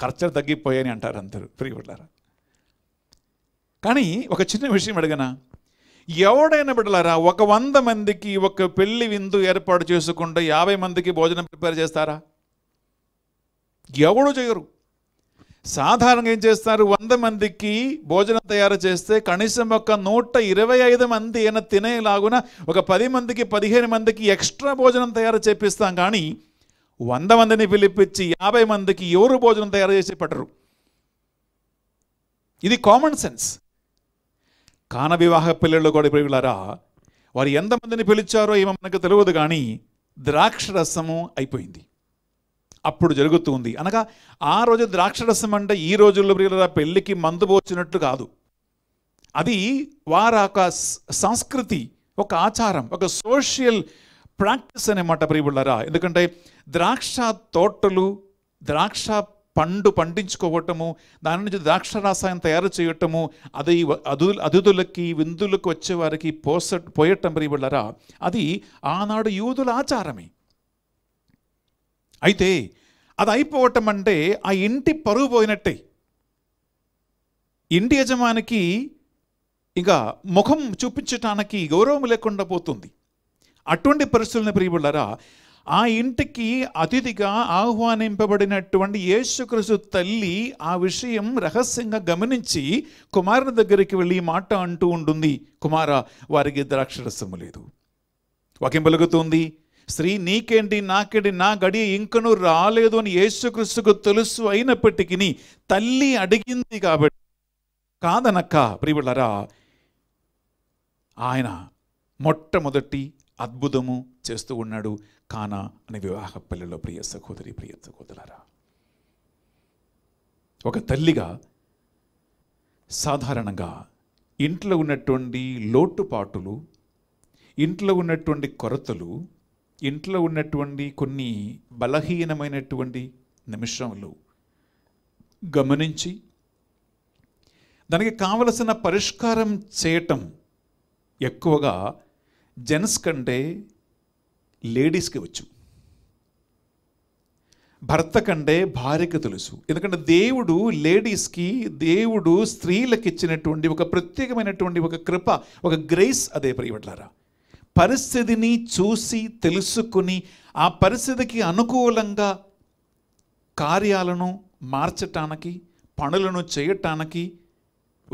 ఖర్చులు తగ్గిపోయాయని అంటారు అందరూ ఫ్రీ కానీ ఒక చిన్న విషయం అడగనా ఎవడైనా బిడ్డలారా ఒక వంద మందికి ఒక పెళ్లి విందు ఏర్పాటు చేసుకుంటే యాభై మందికి భోజనం ప్రిపేర్ చేస్తారా ఎవడు చేయరు సాధారణంగా ఏం చేస్తారు వంద మందికి భోజనం తయారు చేస్తే కనీసం ఒక నూట ఇరవై ఐదు మంది అయినా తినేలాగున ఒక పది మందికి పదిహేను మందికి ఎక్స్ట్రా భోజనం తయారు చేపిస్తాం కానీ వంద మందిని పిలిపించి యాభై మందికి ఎవరు భోజనం తయారు చేసి పట్టరు ఇది కామన్ సెన్స్ కాన వివాహ పిల్లలు కూడా ప్రియులారా వారు ఎంతమందిని పిలిచారో ఏమో మనకు తెలియదు కానీ ద్రాక్షరసము అయిపోయింది అప్పుడు జరుగుతుంది అనగా ఆ రోజు ద్రాక్షరసం అంటే ఈ రోజుల్లో ప్రియులరా పెళ్ళికి మందు పోచినట్లు కాదు అది వారి ఒక సంస్కృతి ఒక ఆచారం ఒక సోషల్ ప్రాక్టీస్ అనే మాట ప్రియులరా ఎందుకంటే ద్రాక్ష తోటలు ద్రాక్ష పండు పండించుకోవటము దాని నుంచి ద్రాక్ష రసాయనం తయారు చేయటము అది అదు అతిథులకి విందులకు వచ్చేవారికి పోస పోయటం వెళ్ళరా అది ఆనాడు యూదుల ఆచారమే అయితే అది అయిపోవటం అంటే ఆ ఇంటి పరువు పోయినట్టే ఇంటి యజమానికి ఇంకా ముఖం చూపించటానికి గౌరవం లేకుండా పోతుంది అటువంటి పరిస్థితులను ప్రియబుళ్ళారా ఆ ఇంటికి అతిథిగా ఆహ్వానింపబడినటువంటి యేసుక్రసు తల్లి ఆ విషయం రహస్యంగా గమనించి కుమారుని దగ్గరికి వెళ్ళి మాట అంటూ ఉంటుంది కుమార వారికి ద్రాక్షరసము లేదు వాక్యం పలుకుతుంది స్త్రీ నీకేంటి నాకేంటి నా గడి ఇంకను రాలేదు అని యేసుక్రీస్తుకు తెలుసు అయినప్పటికీ తల్లి అడిగింది కాబట్టి కాదనక్క ప్రియులరా ఆయన మొట్టమొదటి అద్భుతము చేస్తూ ఉన్నాడు కానా అనే వివాహ పల్లెలో ప్రియ సహోదరి ప్రియ సహోదరారా ఒక తల్లిగా సాధారణంగా ఇంట్లో ఉన్నటువంటి లోటుపాటులు ఇంట్లో ఉన్నటువంటి కొరతలు ఇంట్లో ఉన్నటువంటి కొన్ని బలహీనమైనటువంటి నిమిషములు గమనించి దానికి కావలసిన పరిష్కారం చేయటం ఎక్కువగా జెంట్స్ కంటే లేడీస్కి వచ్చు భర్త కంటే భార్యకు తెలుసు ఎందుకంటే దేవుడు లేడీస్కి దేవుడు స్త్రీలకు ఇచ్చినటువంటి ఒక ప్రత్యేకమైనటువంటి ఒక కృప ఒక గ్రేస్ అదే ప్రియవట్లారా పరిస్థితిని చూసి తెలుసుకుని ఆ పరిస్థితికి అనుకూలంగా కార్యాలను మార్చటానికి పనులను చేయటానికి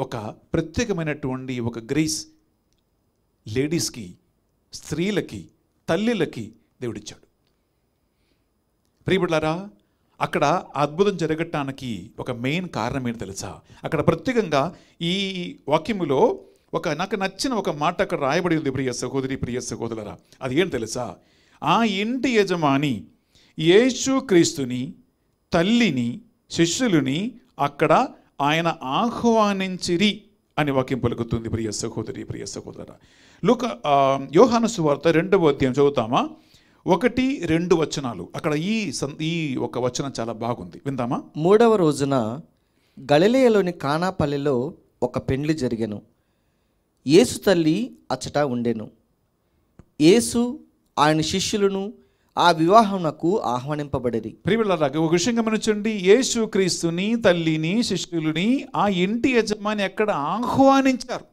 ఒక ప్రత్యేకమైనటువంటి ఒక గ్రేస్ లేడీస్కి స్త్రీలకి తల్లిలకి దేవుడిచ్చాడు ప్రియబులారా అక్కడ అద్భుతం జరగటానికి ఒక మెయిన్ కారణం ఏంటి తెలుసా అక్కడ ప్రత్యేకంగా ఈ వాక్యములో ఒక నాకు నచ్చిన ఒక మాట అక్కడ రాయబడి ఉంది ప్రియ సహోదరి ప్రియ సహోదరులరా అది ఏంటి తెలుసా ఆ ఇంటి యజమాని క్రీస్తుని తల్లిని శిష్యులని అక్కడ ఆయన ఆహ్వానించిరి అని వాక్యం పలుకుతుంది ప్రియ సహోదరి ప్రియ సహోదర లోక యోహాను సువార్త రెండవ అధ్యాయం చదువుతామా ఒకటి రెండు వచనాలు అక్కడ ఈ ఈ ఒక వచనం చాలా బాగుంది విందామా మూడవ రోజున గళలేయలోని కానాపల్లిలో ఒక పెండ్లి జరిగాను ఏసు తల్లి అచ్చట ఉండెను ఏసు ఆయన శిష్యులను ఆ వివాహంకు ఆహ్వానింపబడేది ప్రియులరాక ఒక విషయం గమనించండి యేసు క్రీస్తుని తల్లిని శిష్యులని ఆ ఇంటి యజమాని ఎక్కడ ఆహ్వానించారు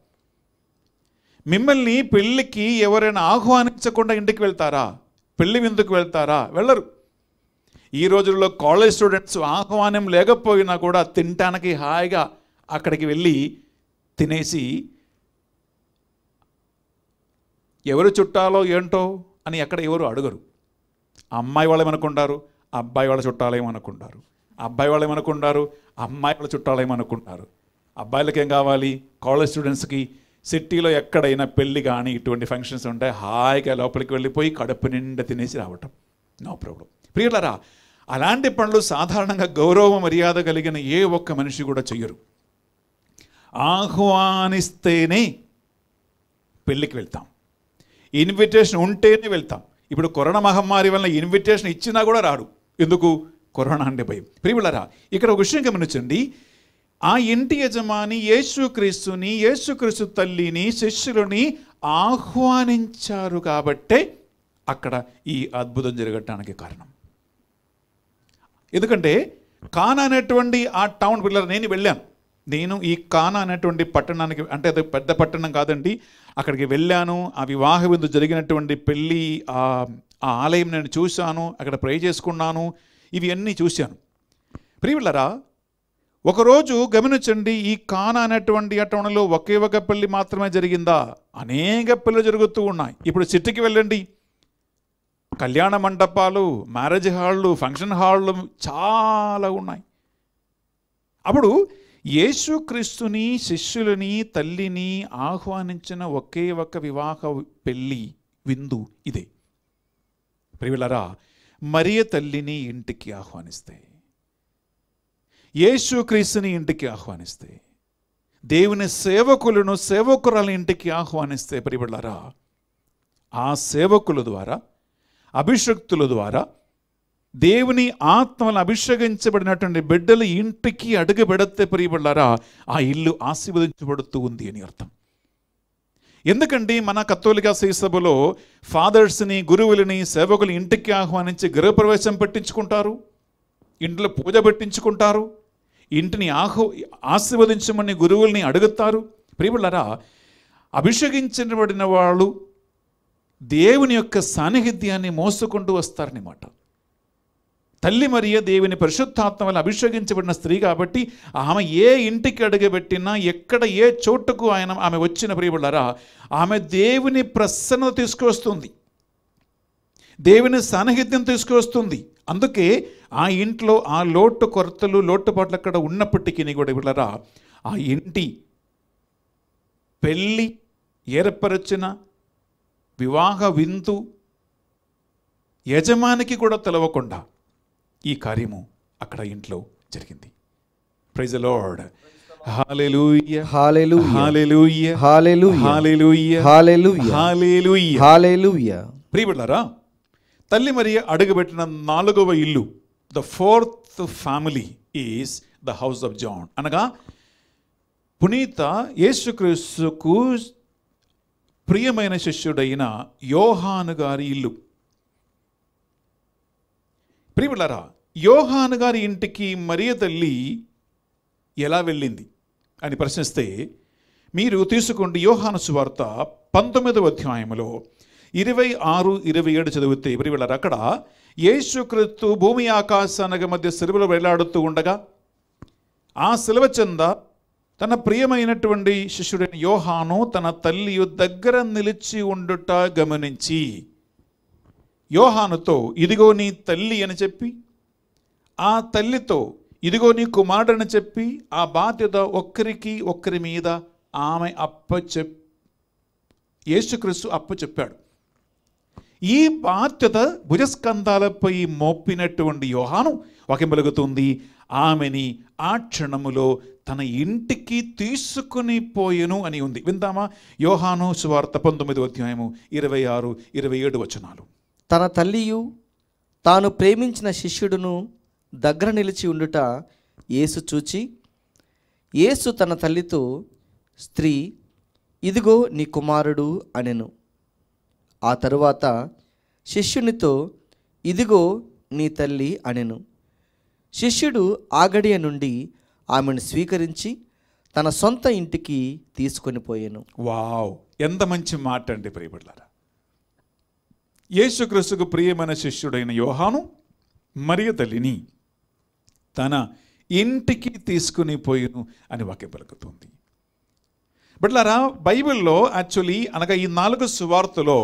మిమ్మల్ని పెళ్ళికి ఎవరైనా ఆహ్వానించకుండా ఇంటికి వెళ్తారా పెళ్లి విందుకు వెళ్తారా వెళ్ళరు ఈ రోజుల్లో కాలేజ్ స్టూడెంట్స్ ఆహ్వానం లేకపోయినా కూడా తినటానికి హాయిగా అక్కడికి వెళ్ళి తినేసి ఎవరు చుట్టాలో ఏంటో అని ఎక్కడ ఎవరు అడగరు అమ్మాయి వాళ్ళు ఏమనుకుంటారు అబ్బాయి వాళ్ళ చుట్టాలేమనుకుంటారు అబ్బాయి వాళ్ళు ఏమనుకుంటారు అమ్మాయి వాళ్ళ చుట్టాలేమనుకుంటారు అబ్బాయిలకి ఏం కావాలి కాలేజ్ స్టూడెంట్స్కి సిటీలో ఎక్కడైనా పెళ్ళి కానీ ఇటువంటి ఫంక్షన్స్ ఉంటే హాయిగా లోపలికి వెళ్ళిపోయి కడుపు నిండా తినేసి రావటం నో ప్రాబ్లం ప్రియులరా అలాంటి పనులు సాధారణంగా గౌరవ మర్యాద కలిగిన ఏ ఒక్క మనిషి కూడా చెయ్యరు ఆహ్వానిస్తేనే పెళ్ళికి వెళ్తాం ఇన్విటేషన్ ఉంటేనే వెళ్తాం ఇప్పుడు కరోనా మహమ్మారి వల్ల ఇన్విటేషన్ ఇచ్చినా కూడా రాడు ఎందుకు కరోనా అంటే భయం ప్రియులరా ఇక్కడ ఒక విషయం గమనించండి ఆ ఇంటి యజమాని యేసుక్రీస్తుని యేసుక్రీస్తు తల్లిని శిష్యులని ఆహ్వానించారు కాబట్టే అక్కడ ఈ అద్భుతం జరగటానికి కారణం ఎందుకంటే కాన్ అనేటువంటి ఆ టౌన్ పిల్లలు నేను వెళ్ళాను నేను ఈ కానా అనేటువంటి పట్టణానికి అంటే అది పెద్ద పట్టణం కాదండి అక్కడికి వెళ్ళాను ఆ వివాహ విందు జరిగినటువంటి పెళ్ళి ఆ ఆలయం నేను చూశాను అక్కడ ప్రే చేసుకున్నాను ఇవి అన్నీ చూశాను ప్రియులరా ఒకరోజు గమనించండి ఈ కానా అనేటువంటి అటవణలో ఒకే ఒక పెళ్ళి మాత్రమే జరిగిందా అనేక పెళ్ళి జరుగుతూ ఉన్నాయి ఇప్పుడు సిటీకి వెళ్ళండి కళ్యాణ మండపాలు మ్యారేజ్ హాళ్ళు ఫంక్షన్ హాళ్ళు చాలా ఉన్నాయి అప్పుడు యేసుక్రీస్తుని శిష్యులని తల్లిని ఆహ్వానించిన ఒకే ఒక వివాహ పెళ్ళి విందు ఇదే ప్రియులరా మరియ తల్లిని ఇంటికి ఆహ్వానిస్తాయి యేసుక్రీస్తుని ఇంటికి ఆహ్వానిస్తే దేవుని సేవకులను సేవకురాల ఇంటికి ఆహ్వానిస్తే ప్రియులరా ఆ సేవకుల ద్వారా అభిషక్తుల ద్వారా దేవుని ఆత్మను అభిషేకించబడినటువంటి బిడ్డలు ఇంటికి అడుగు పెడితే ప్రియబడ్డారా ఆ ఇల్లు ఆశీర్వదించబడుతూ ఉంది అని అర్థం ఎందుకండి మన కత్తోలిక శ్రీసభలో ఫాదర్స్ని గురువులని సేవకులు ఇంటికి ఆహ్వానించి గృహప్రవేశం పెట్టించుకుంటారు ఇంట్లో పూజ పెట్టించుకుంటారు ఇంటిని ఆహ్వ ఆశీర్వదించమని గురువుల్ని అడుగుతారు ప్రియులరా అభిషేకించబడిన వాళ్ళు దేవుని యొక్క సాన్నిహిత్యాన్ని మోసుకుంటూ వస్తారన్నమాట తల్లి మరియ దేవుని పరిశుద్ధాత్మ వల్ల అభిషేకించబడిన స్త్రీ కాబట్టి ఆమె ఏ ఇంటికి అడుగుపెట్టినా ఎక్కడ ఏ చోటుకు ఆయన ఆమె వచ్చిన ప్రియబుళ్ళరా ఆమె దేవుని ప్రసన్నత తీసుకువస్తుంది దేవుని సాన్నిహిత్యం తీసుకువస్తుంది అందుకే ఆ ఇంట్లో ఆ లోటు కొరతలు లోటుపాట్లు అక్కడ ఉన్నప్పటికీ కూడా ఇవ్వలరా ఆ ఇంటి పెళ్ళి ఏర్పరచిన వివాహ విందు యజమానికి కూడా తెలవకుండా ఈ కార్యము అక్కడ ఇంట్లో జరిగింది ప్రైజ్ లార్డ్ ప్రియబడ్డారా తల్లి మరి అడుగుబెట్టిన నాలుగవ ఇల్లు the fourth family is the house of John అనగా పునీత యేసుక్రీస్తుకు ప్రియమైన శిష్యుడైన యోహాను గారి ఇల్లు ప్రియులరా యోహాను గారి ఇంటికి మరియ తల్లి ఎలా వెళ్ళింది అని ప్రశ్నిస్తే మీరు తీసుకోండి యోహాను సువార్త పంతొమ్మిదవ అధ్యాయంలో ఇరవై ఆరు ఇరవై ఏడు చదివితే ప్రియులరా అక్కడ యేసుక్రీస్తు భూమి ఆకాశానికి మధ్య సెలవులు వేలాడుతూ ఉండగా ఆ సెలవ చెంద తన ప్రియమైనటువంటి శిష్యుడైన యోహాను తన తల్లి దగ్గర నిలిచి ఉండుట గమనించి యోహానుతో ఇదిగో నీ తల్లి అని చెప్పి ఆ తల్లితో ఇదిగో నీ కుమారుడని చెప్పి ఆ బాధ్యత ఒక్కరికి ఒక్కరి మీద ఆమె అప్ప చెప్ యేసుక్రీస్తు అప్ప చెప్పాడు ఈ బాధ్యత భుజస్కంధాలపై మోపినటువంటి యోహాను పలుకుతుంది ఆమెని ఆ క్షణములో తన ఇంటికి తీసుకుని పోయెను అని ఉంది విందామా యోహాను సువార్త పంతొమ్మిది అధ్యాయము ఇరవై ఆరు ఇరవై ఏడు వచనాలు తన తల్లియు తాను ప్రేమించిన శిష్యుడును దగ్గర నిలిచి ఉండుట యేసు చూచి యేసు తన తల్లితో స్త్రీ ఇదిగో నీ కుమారుడు అనెను ఆ తరువాత శిష్యునితో ఇదిగో నీ తల్లి అనెను శిష్యుడు ఆగడియ నుండి ఆమెను స్వీకరించి తన సొంత ఇంటికి తీసుకొని పోయాను వావ్ ఎంత మంచి మాట అండి ప్రియపడ్లారా యేసుక్రీస్తుకు ప్రియమైన శిష్యుడైన యోహాను మరియ తల్లిని తన ఇంటికి తీసుకుని పోయిను అని వాక్య పలుకుతుంది బట్లారా బైబిల్లో యాక్చువల్లీ అనగా ఈ నాలుగు సువార్తలో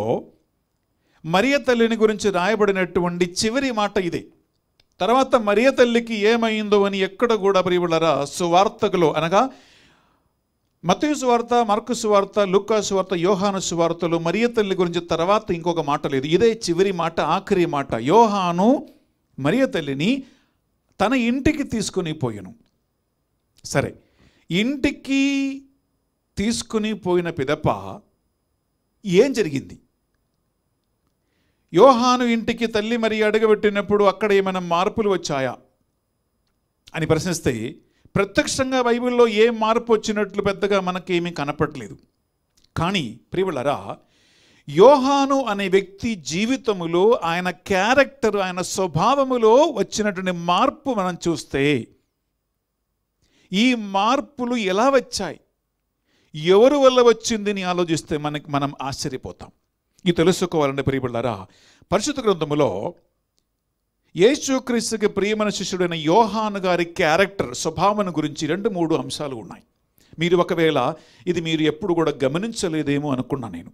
మరియ తల్లిని గురించి రాయబడినటువంటి చివరి మాట ఇదే తర్వాత మరియ తల్లికి ఏమైందో అని ఎక్కడ కూడా ప్రియులరా సువార్తకులు అనగా మతయు వార్త మార్కు వార్త లుక్కా వార్త యోహాను సువార్తలు మరియ తల్లి గురించి తర్వాత ఇంకొక మాట లేదు ఇదే చివరి మాట ఆఖరి మాట యోహాను మరియ తల్లిని తన ఇంటికి తీసుకుని పోయాను సరే ఇంటికి తీసుకుని పోయిన పిదప ఏం జరిగింది యోహాను ఇంటికి తల్లి మరి అడుగుపెట్టినప్పుడు అక్కడ ఏమైనా మార్పులు వచ్చాయా అని ప్రశ్నిస్తే ప్రత్యక్షంగా బైబిల్లో ఏ మార్పు వచ్చినట్లు పెద్దగా మనకేమీ కనపడలేదు కానీ ప్రియులరా యోహాను అనే వ్యక్తి జీవితములో ఆయన క్యారెక్టర్ ఆయన స్వభావములో వచ్చినటువంటి మార్పు మనం చూస్తే ఈ మార్పులు ఎలా వచ్చాయి ఎవరు వల్ల వచ్చిందని ఆలోచిస్తే మనకి మనం ఆశ్చర్యపోతాం ఇది తెలుసుకోవాలంటే ప్రియబిళ్ళారా పరిశుద్ధ గ్రంథములో యేసుక్రీస్తుకి ప్రియమైన శిష్యుడైన యోహాను గారి క్యారెక్టర్ స్వభావం గురించి రెండు మూడు అంశాలు ఉన్నాయి మీరు ఒకవేళ ఇది మీరు ఎప్పుడు కూడా గమనించలేదేమో అనుకున్నా నేను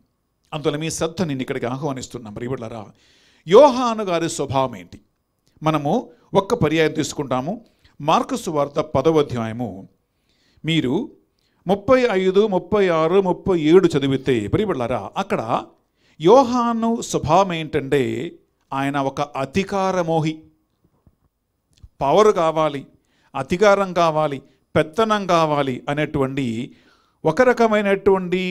అందువల్ల మీ శ్రద్ధ నేను ఇక్కడికి ఆహ్వానిస్తున్నాం ప్రియులరా యోహాను గారి స్వభావం ఏంటి మనము ఒక్క పర్యాయం తీసుకుంటాము మార్కసు వార్త పదవ అధ్యాయము మీరు ముప్పై ఐదు ముప్పై ఆరు ముప్పై ఏడు చదివితే ప్రియబిళ్ళారా అక్కడ యోహాను స్వభావం ఏంటంటే ఆయన ఒక అధికార మోహి పవర్ కావాలి అధికారం కావాలి పెత్తనం కావాలి అనేటువంటి ఒక రకమైనటువంటి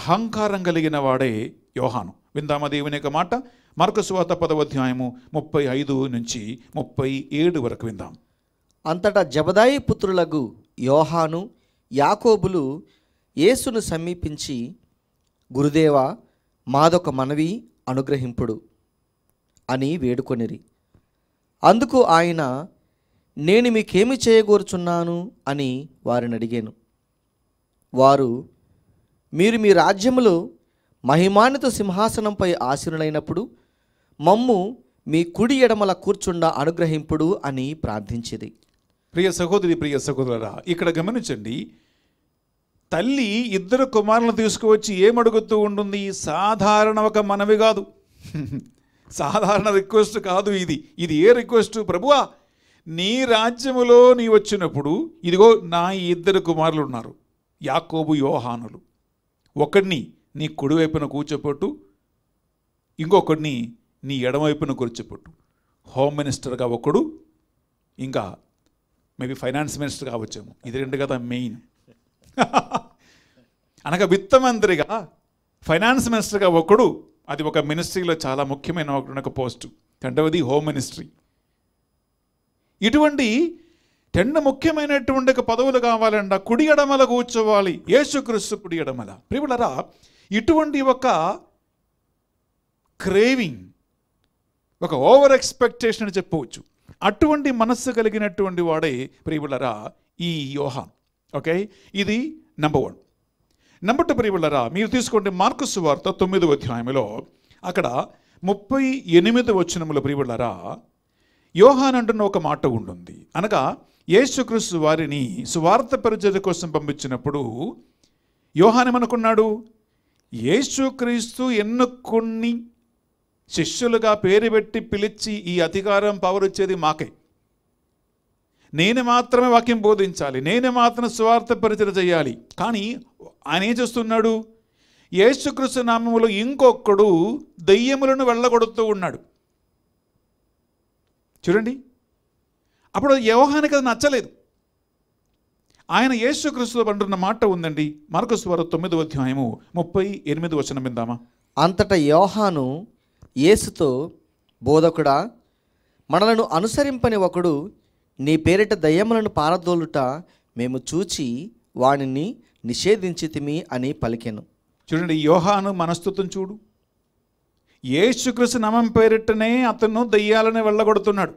అహంకారం కలిగిన వాడే యోహాను విందామా దేవుని యొక్క మాట మార్గస్వాత పదవధ్యాయము ముప్పై ఐదు నుంచి ముప్పై ఏడు వరకు విందాం అంతటా జబదాయి పుత్రులకు యోహాను యాకోబులు యేసును సమీపించి గురుదేవా మాదొక మనవి అనుగ్రహింపుడు అని వేడుకొనిరి అందుకు ఆయన నేను మీకేమి చేయగూర్చున్నాను అని వారిని అడిగాను వారు మీరు మీ రాజ్యములో మహిమానిత సింహాసనంపై ఆశీనులైనప్పుడు మమ్ము మీ కుడి ఎడమల కూర్చుండ అనుగ్రహింపుడు అని ప్రార్థించింది ప్రియ సహోదరి ప్రియ సహోదరురా ఇక్కడ గమనించండి తల్లి ఇద్దరు కుమారులను తీసుకువచ్చి ఏమడుగుతూ ఉంటుంది సాధారణ ఒక మనవి కాదు సాధారణ రిక్వెస్ట్ కాదు ఇది ఇది ఏ రిక్వెస్ట్ ప్రభువా నీ రాజ్యములో నీ వచ్చినప్పుడు ఇదిగో నా ఇద్దరు కుమారులు ఉన్నారు యాకోబు యోహానులు ఒకడిని నీ కుడివైపున కూర్చోపెట్టు ఇంకొకడిని నీ ఎడమవైపున కూర్చోపెట్టు హోమ్ మినిస్టర్గా ఒకడు ఇంకా మేబీ ఫైనాన్స్ మినిస్టర్ కావచ్చాము ఇది రెండు కదా మెయిన్ అనగా విత్త మంత్రిగా ఫైనాన్స్ మినిస్టర్గా ఒకడు అది ఒక మినిస్ట్రీలో చాలా ముఖ్యమైన ఒక పోస్టు రెండవది హోమ్ మినిస్ట్రీ ఇటువంటి రెండు ముఖ్యమైనటువంటి ఒక పదవులు కావాలంట కుడి ఎడమల కూర్చోవాలి యేసుక్రీస్తు కుడి ఎడమల ప్రియులరా ఇటువంటి ఒక క్రేవింగ్ ఒక ఓవర్ ఎక్స్పెక్టేషన్ అని చెప్పవచ్చు అటువంటి మనస్సు కలిగినటువంటి వాడే ప్రియులరా ఈ యోహాన్ ఓకే ఇది నెంబర్ వన్ నంబర్ ప్రియులరా మీరు తీసుకోండి మార్కుస్ వార్త తొమ్మిదో అధ్యాయంలో అక్కడ ముప్పై ఎనిమిది వచ్చినముల ప్రియులరా యోహాన్ అంటున్న ఒక మాట ఉంటుంది అనగా యేసుక్రీస్తు వారిని సువార్త పరిచర్య కోసం పంపించినప్పుడు యోహాన్ ఏమనుకున్నాడు యేసుక్రీస్తు ఎన్నుకొన్ని శిష్యులుగా పేరు పెట్టి పిలిచి ఈ అధికారం పవర్ మాకే నేను మాత్రమే వాక్యం బోధించాలి నేనే మాత్రం స్వార్థ పరిచయం చేయాలి కానీ ఆయన ఏం చేస్తున్నాడు యేసుకృష్ణ నామములో ఇంకొకడు దయ్యములను వెళ్ళగొడుతూ ఉన్నాడు చూడండి అప్పుడు వ్యవహానికి అది నచ్చలేదు ఆయన యేసుక్రీస్తులో అంటున్న మాట ఉందండి మరొకసు వారు తొమ్మిదో అధ్యాయము ముప్పై ఎనిమిది వచనం విందామా అంతటా యోహాను యేసుతో బోధకుడా మనలను అనుసరింపని ఒకడు నీ పేరిట దయ్యములను పారదోలుట మేము చూచి వానిని తిమి అని పలికెను చూడండి యోహాను మనస్తత్వం చూడు యేసుక్రీస్తు నమం పేరిటనే అతను దయ్యాలను వెళ్ళగొడుతున్నాడు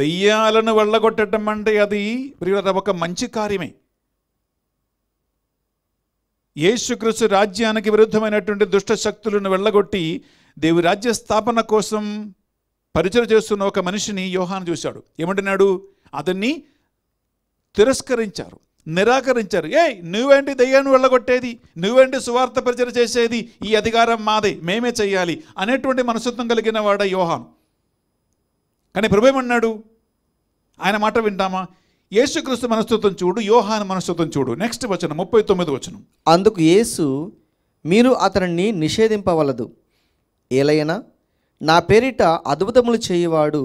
దయ్యాలను వెళ్ళగొట్టడం అంటే అది ప్రియుల ఒక మంచి కార్యమే యేసుక్రీస్తు రాజ్యానికి విరుద్ధమైనటువంటి దుష్ట శక్తులను వెళ్ళగొట్టి దేవి రాజ్య స్థాపన కోసం పరిచయం చేస్తున్న ఒక మనిషిని యోహాను చూశాడు ఏమంటున్నాడు అతన్ని తిరస్కరించారు నిరాకరించారు ఏ నువ్వేంటి దయ్యాన్ని వెళ్ళగొట్టేది నువ్వేంటి సువార్త పరిచయం చేసేది ఈ అధికారం మాదే మేమే చేయాలి అనేటువంటి మనస్తత్వం కలిగిన వాడ యోహాను కానీ ఏమన్నాడు ఆయన మాట వింటామా యేసుక్రీస్తు మనస్తత్వం చూడు యోహాను మనస్తత్వం చూడు నెక్స్ట్ వచనం ముప్పై తొమ్మిది వచనం అందుకు యేసు మీరు అతనిని నిషేధింపవలదు ఏలైనా నా పేరిట అద్భుతములు చేయవాడు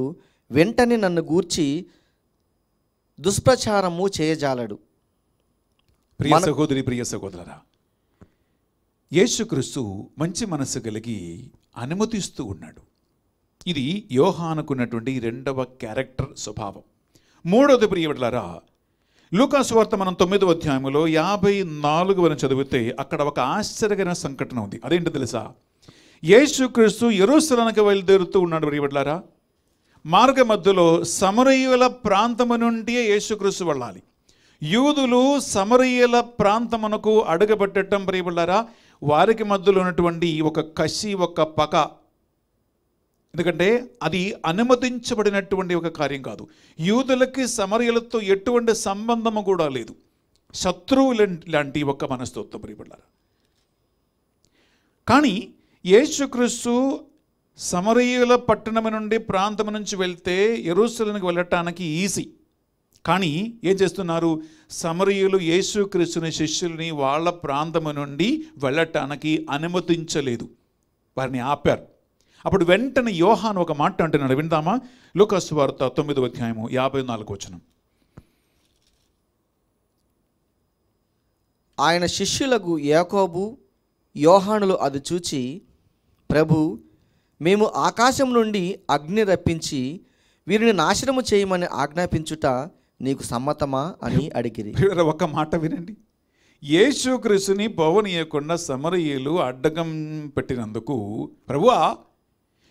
వెంటనే నన్ను గూర్చి దుష్ప్రచారము చేయజాలడు ప్రియ సహోదరి ప్రియ సహోదరరా యేసుక్రీస్తు మంచి మనసు కలిగి అనుమతిస్తూ ఉన్నాడు ఇది యోహానుకున్నటువంటి రెండవ క్యారెక్టర్ స్వభావం మూడవది ప్రియవడలరా వార్త మనం తొమ్మిదవ అధ్యాయంలో యాభై నాలుగు వరకు చదివితే అక్కడ ఒక ఆశ్చర్యకరమైన సంఘటన ఉంది అదేంటి తెలుసా యేసుక్రీస్తు ఎరుసలనకు బయలుదేరుతూ ఉన్నాడు ప్రియబడ్లారా మార్గ మధ్యలో సమరయుల ప్రాంతము నుండి యేసుక్రీస్తు వెళ్ళాలి యూదులు సమరయ్యల ప్రాంతమునకు అడుగుపెట్టడం ప్రియబడ్డారా వారికి మధ్యలో ఉన్నటువంటి ఒక కసి ఒక పక ఎందుకంటే అది అనుమతించబడినటువంటి ఒక కార్యం కాదు యూదులకి సమరయులతో ఎటువంటి సంబంధము కూడా లేదు శత్రువులు లాంటి ఒక మనస్తత్వం ప్రియబడ్డారా కానీ యేసుక్రీస్తు సమరీయుల పట్టణం నుండి ప్రాంతం నుంచి వెళ్తే ఎరుసలకు వెళ్ళటానికి ఈజీ కానీ ఏం చేస్తున్నారు సమరయులు యేసుక్రీస్తుని శిష్యుల్ని వాళ్ళ ప్రాంతం నుండి వెళ్ళటానికి అనుమతించలేదు వారిని ఆపారు అప్పుడు వెంటనే యోహాన్ ఒక మాట అంటున్నాడు విందామా లోకస్ వార్త తొమ్మిదో అధ్యాయము యాభై నాలుగు వచనం ఆయన శిష్యులకు యాకోబు యోహానులు అది చూచి ప్రభు మేము ఆకాశం నుండి అగ్ని రప్పించి వీరిని నాశనము చేయమని ఆజ్ఞాపించుట నీకు సమ్మతమా అని అడిగిరి ఒక మాట వినండి యేసు యేసుక్రీస్తుని పోవనీయకుండా సమరయ్యలు అడ్డగం పెట్టినందుకు ప్రభువా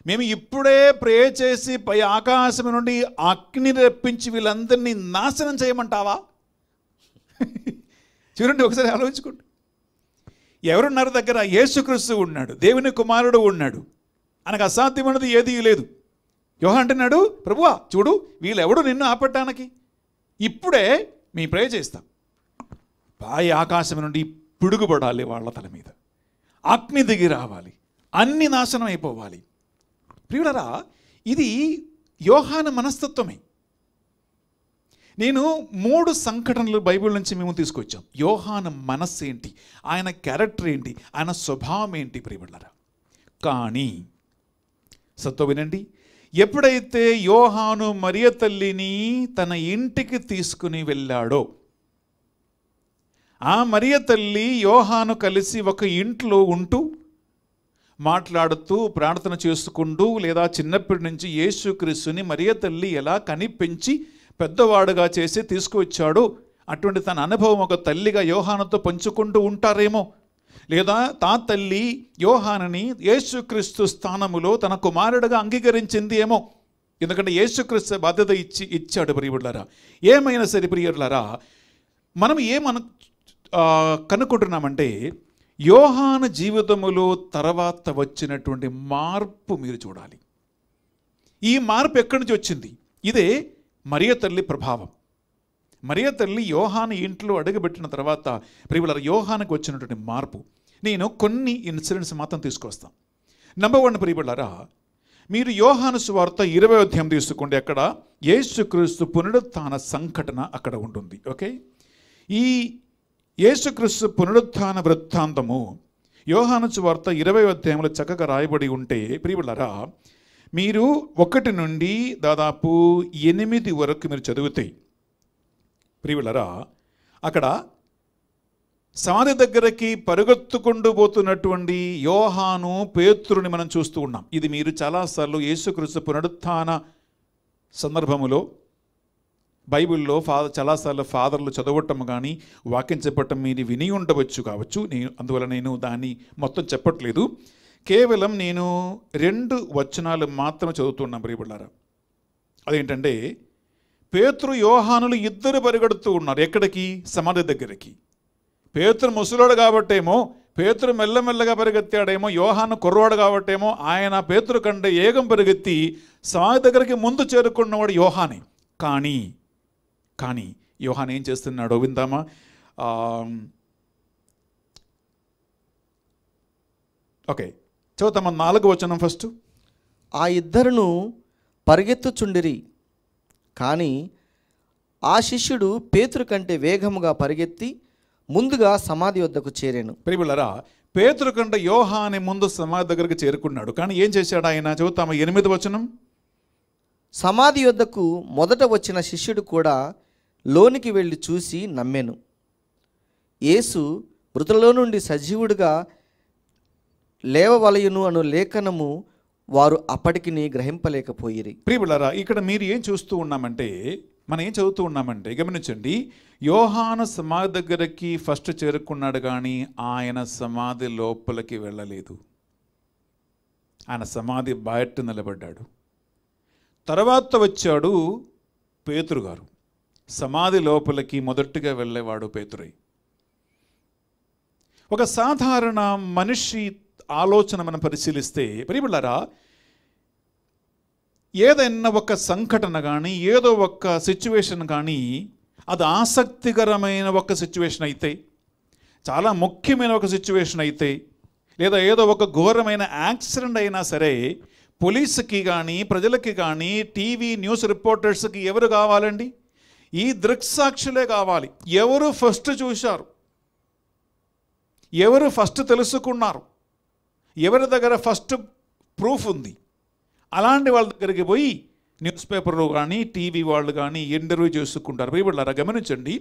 మేము ఇప్పుడే ప్రే చేసి పై ఆకాశం నుండి అగ్ని రప్పించి వీళ్ళందరినీ నాశనం చేయమంటావా చూడండి ఒకసారి ఆలోచించుకోండి ఎవరున్నారు దగ్గర యేసుక్రీస్తు ఉన్నాడు దేవుని కుమారుడు ఉన్నాడు అనకు అసాధ్యమైనది ఏదీ లేదు యోహ అంటున్నాడు ప్రభువా చూడు వీళ్ళెవడు నిన్ను ఆపట్టానికి ఇప్పుడే మీ ప్రయ చేస్తాం పాయ ఆకాశం నుండి పిడుగుపడాలి వాళ్ళ తల మీద అగ్ని దిగి రావాలి అన్ని నాశనం అయిపోవాలి ప్రియులరా ఇది యోహాన మనస్తత్వమే నేను మూడు సంఘటనలు బైబిల్ నుంచి మేము తీసుకొచ్చాం యోహాన మనస్సు ఏంటి ఆయన క్యారెక్టర్ ఏంటి ఆయన స్వభావం ఏంటి ప్రియబడ్డారా కానీ సత్వ వినండి ఎప్పుడైతే యోహాను మరియ తల్లిని తన ఇంటికి తీసుకుని వెళ్ళాడో ఆ మరియ తల్లి యోహాను కలిసి ఒక ఇంట్లో ఉంటూ మాట్లాడుతూ ప్రార్థన చేసుకుంటూ లేదా చిన్నప్పటి నుంచి యేసుక్రీస్తుని మరియ తల్లి ఎలా కనిపించి పెద్దవాడుగా చేసి తీసుకువచ్చాడు అటువంటి తన అనుభవం ఒక తల్లిగా యోహానతో పంచుకుంటూ ఉంటారేమో లేదా తా తల్లి యోహానని యేసుక్రీస్తు స్థానములో తన కుమారుడుగా అంగీకరించింది ఏమో ఎందుకంటే యేసుక్రీస్తు బాధ్యత ఇచ్చి ఇచ్చాడు ప్రియుడులరా ఏమైనా సరే ప్రియుడులరా మనం ఏమను కనుక్కుంటున్నామంటే యోహాన జీవితములో తర్వాత వచ్చినటువంటి మార్పు మీరు చూడాలి ఈ మార్పు ఎక్కడి నుంచి వచ్చింది ఇదే మరియ తల్లి ప్రభావం మరియ తల్లి యోహాను ఇంట్లో అడుగుపెట్టిన తర్వాత ప్రియుల యోహానికి వచ్చినటువంటి మార్పు నేను కొన్ని ఇన్సిడెంట్స్ మాత్రం తీసుకొస్తాను నెంబర్ వన్ ప్రియులరా మీరు యోహాను స్వార్త ఇరవై అధ్యాయం తీసుకోండి అక్కడ యేసుక్రీస్తు పునరుత్థాన సంఘటన అక్కడ ఉంటుంది ఓకే ఈ యేసుక్రీస్తు పునరుత్థాన వృత్తాంతము యోహాను స్వార్త ఇరవై అధ్యాయంలో చక్కగా రాయబడి ఉంటే ప్రియులరా మీరు ఒకటి నుండి దాదాపు ఎనిమిది వరకు మీరు చదివితే ప్రియులరా అక్కడ సమాధి దగ్గరకి పరుగెత్తుకుంటూ పోతున్నటువంటి యోహాను పేతురుని మనం చూస్తూ ఉన్నాం ఇది మీరు చాలాసార్లు యేసుకృష్ణ పునరుత్థాన సందర్భములో బైబిల్లో ఫాదర్ చాలాసార్లు ఫాదర్లు చదవటం కానీ వాక్యం చెప్పటం మీరు విని ఉండవచ్చు కావచ్చు నేను అందువల్ల నేను దాన్ని మొత్తం చెప్పట్లేదు కేవలం నేను రెండు వచనాలు మాత్రం చదువుతున్నాను ప్రియబుళ్ళారా అదేంటంటే పేతురు యోహానులు ఇద్దరు పరిగెడుతూ ఉన్నారు ఎక్కడికి సమాధి దగ్గరికి పేతురు ముసలాడు కాబట్టేమో పేతురు మెల్లమెల్లగా పరిగెత్తాడేమో యోహాను కుర్రవాడు కాబట్టేమో ఆయన పేతురు కంటే ఏగం పరిగెత్తి సమాధి దగ్గరికి ముందు చేరుకున్నవాడు యోహానే కానీ కానీ యోహాన్ ఏం చేస్తున్నాడు విందామా ఓకే చదువుతాం నాలుగు వచనం ఫస్ట్ ఆ ఇద్దరును పరిగెత్తుచుండిరి కానీ ఆ శిష్యుడు పేతురు కంటే వేగముగా పరిగెత్తి ముందుగా సమాధి వద్దకు చేరాను ప్రిబులరా పేతురు కంటే యోహాని ముందు సమాధి దగ్గరకు చేరుకున్నాడు కానీ ఏం చేశాడు ఆయన చదువుతాము ఎనిమిది వచనం సమాధి వద్దకు మొదట వచ్చిన శిష్యుడు కూడా లోనికి వెళ్ళి చూసి నమ్మాను యేసు మృతులలో నుండి సజీవుడిగా లేవవలయును అను లేఖనము వారు అప్పటికి గ్రహింపలేకపోయిరి ప్రియులరా ఇక్కడ మీరు ఏం చూస్తూ ఉన్నామంటే మనం ఏం చదువుతూ ఉన్నామంటే గమనించండి యోహాను సమాధి దగ్గరికి ఫస్ట్ చేరుకున్నాడు కానీ ఆయన సమాధి లోపలికి వెళ్ళలేదు ఆయన సమాధి బయట నిలబడ్డాడు తర్వాత వచ్చాడు పేతురు గారు సమాధి లోపలికి మొదటిగా వెళ్ళేవాడు పేతురై ఒక సాధారణ మనిషి ఆలోచన మనం పరిశీలిస్తే ప్రియబిళ్ళారా ఏదైనా ఒక సంఘటన కానీ ఏదో ఒక సిచ్యువేషన్ కానీ అది ఆసక్తికరమైన ఒక సిచ్యువేషన్ అయితే చాలా ముఖ్యమైన ఒక సిచ్యువేషన్ అయితే లేదా ఏదో ఒక ఘోరమైన యాక్సిడెంట్ అయినా సరే పోలీసుకి కానీ ప్రజలకి కానీ టీవీ న్యూస్ రిపోర్టర్స్కి ఎవరు కావాలండి ఈ దృక్సాక్షులే కావాలి ఎవరు ఫస్ట్ చూశారు ఎవరు ఫస్ట్ తెలుసుకున్నారు ఎవరి దగ్గర ఫస్ట్ ప్రూఫ్ ఉంది అలాంటి వాళ్ళ దగ్గరికి పోయి న్యూస్ పేపర్లో కానీ టీవీ వాళ్ళు కానీ ఇంటర్వ్యూ చేసుకుంటారు వీళ్ళారా గమనించండి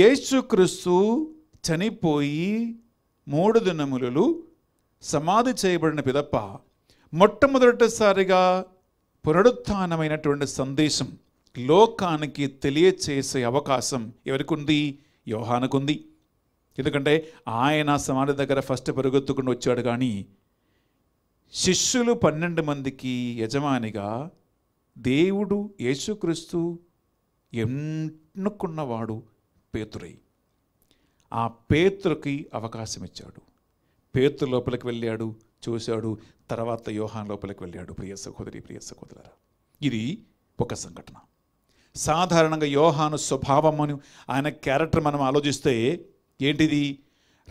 యేసుక్రీస్తు చనిపోయి మూడు దినములు సమాధి చేయబడిన పిదప్ప మొట్టమొదటిసారిగా పునరుత్నమైనటువంటి సందేశం లోకానికి తెలియచేసే అవకాశం ఎవరికి ఉంది యోహానకుంది ఎందుకంటే ఆయన సమాధి దగ్గర ఫస్ట్ పెరుగెత్తుకుని వచ్చాడు కానీ శిష్యులు పన్నెండు మందికి యజమానిగా దేవుడు యేసుక్రీస్తు ఎన్నుకున్నవాడు పేతురై ఆ పేతురుకి అవకాశం ఇచ్చాడు పేతురు లోపలికి వెళ్ళాడు చూశాడు తర్వాత యోహాన్ లోపలికి వెళ్ళాడు ప్రియ సహోదరి ప్రియ సహోదర ఇది ఒక సంఘటన సాధారణంగా యోహాను అని ఆయన క్యారెక్టర్ మనం ఆలోచిస్తే ఏంటిది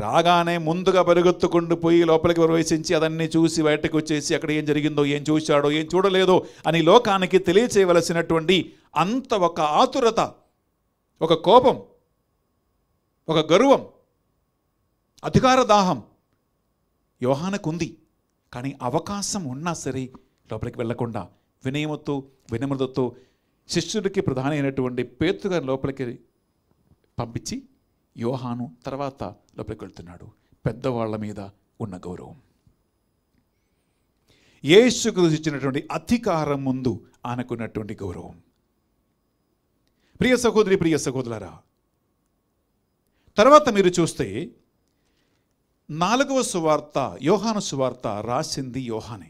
రాగానే ముందుగా పరుగెత్తుకుంటూ పోయి లోపలికి ప్రవేశించి అదన్నీ చూసి బయటకు వచ్చేసి అక్కడ ఏం జరిగిందో ఏం చూశాడో ఏం చూడలేదో అని లోకానికి తెలియచేయవలసినటువంటి అంత ఒక ఆతురత ఒక కోపం ఒక గర్వం అధికార దాహం యోహానకుంది కానీ అవకాశం ఉన్నా సరే లోపలికి వెళ్లకుండా వినయమతో వినమ్రతతో శిష్యుడికి ప్రధానమైనటువంటి పేతుగారి లోపలికి పంపించి యోహాను తర్వాత లోపలికి వెళ్తున్నాడు పెద్దవాళ్ల మీద ఉన్న గౌరవం యేసుకు ఇచ్చినటువంటి అధికారం ముందు ఆనకున్నటువంటి గౌరవం ప్రియ సహోదరి ప్రియ సహోదరులరా తర్వాత మీరు చూస్తే నాలుగవ సువార్త యోహాను సువార్త రాసింది యోహానే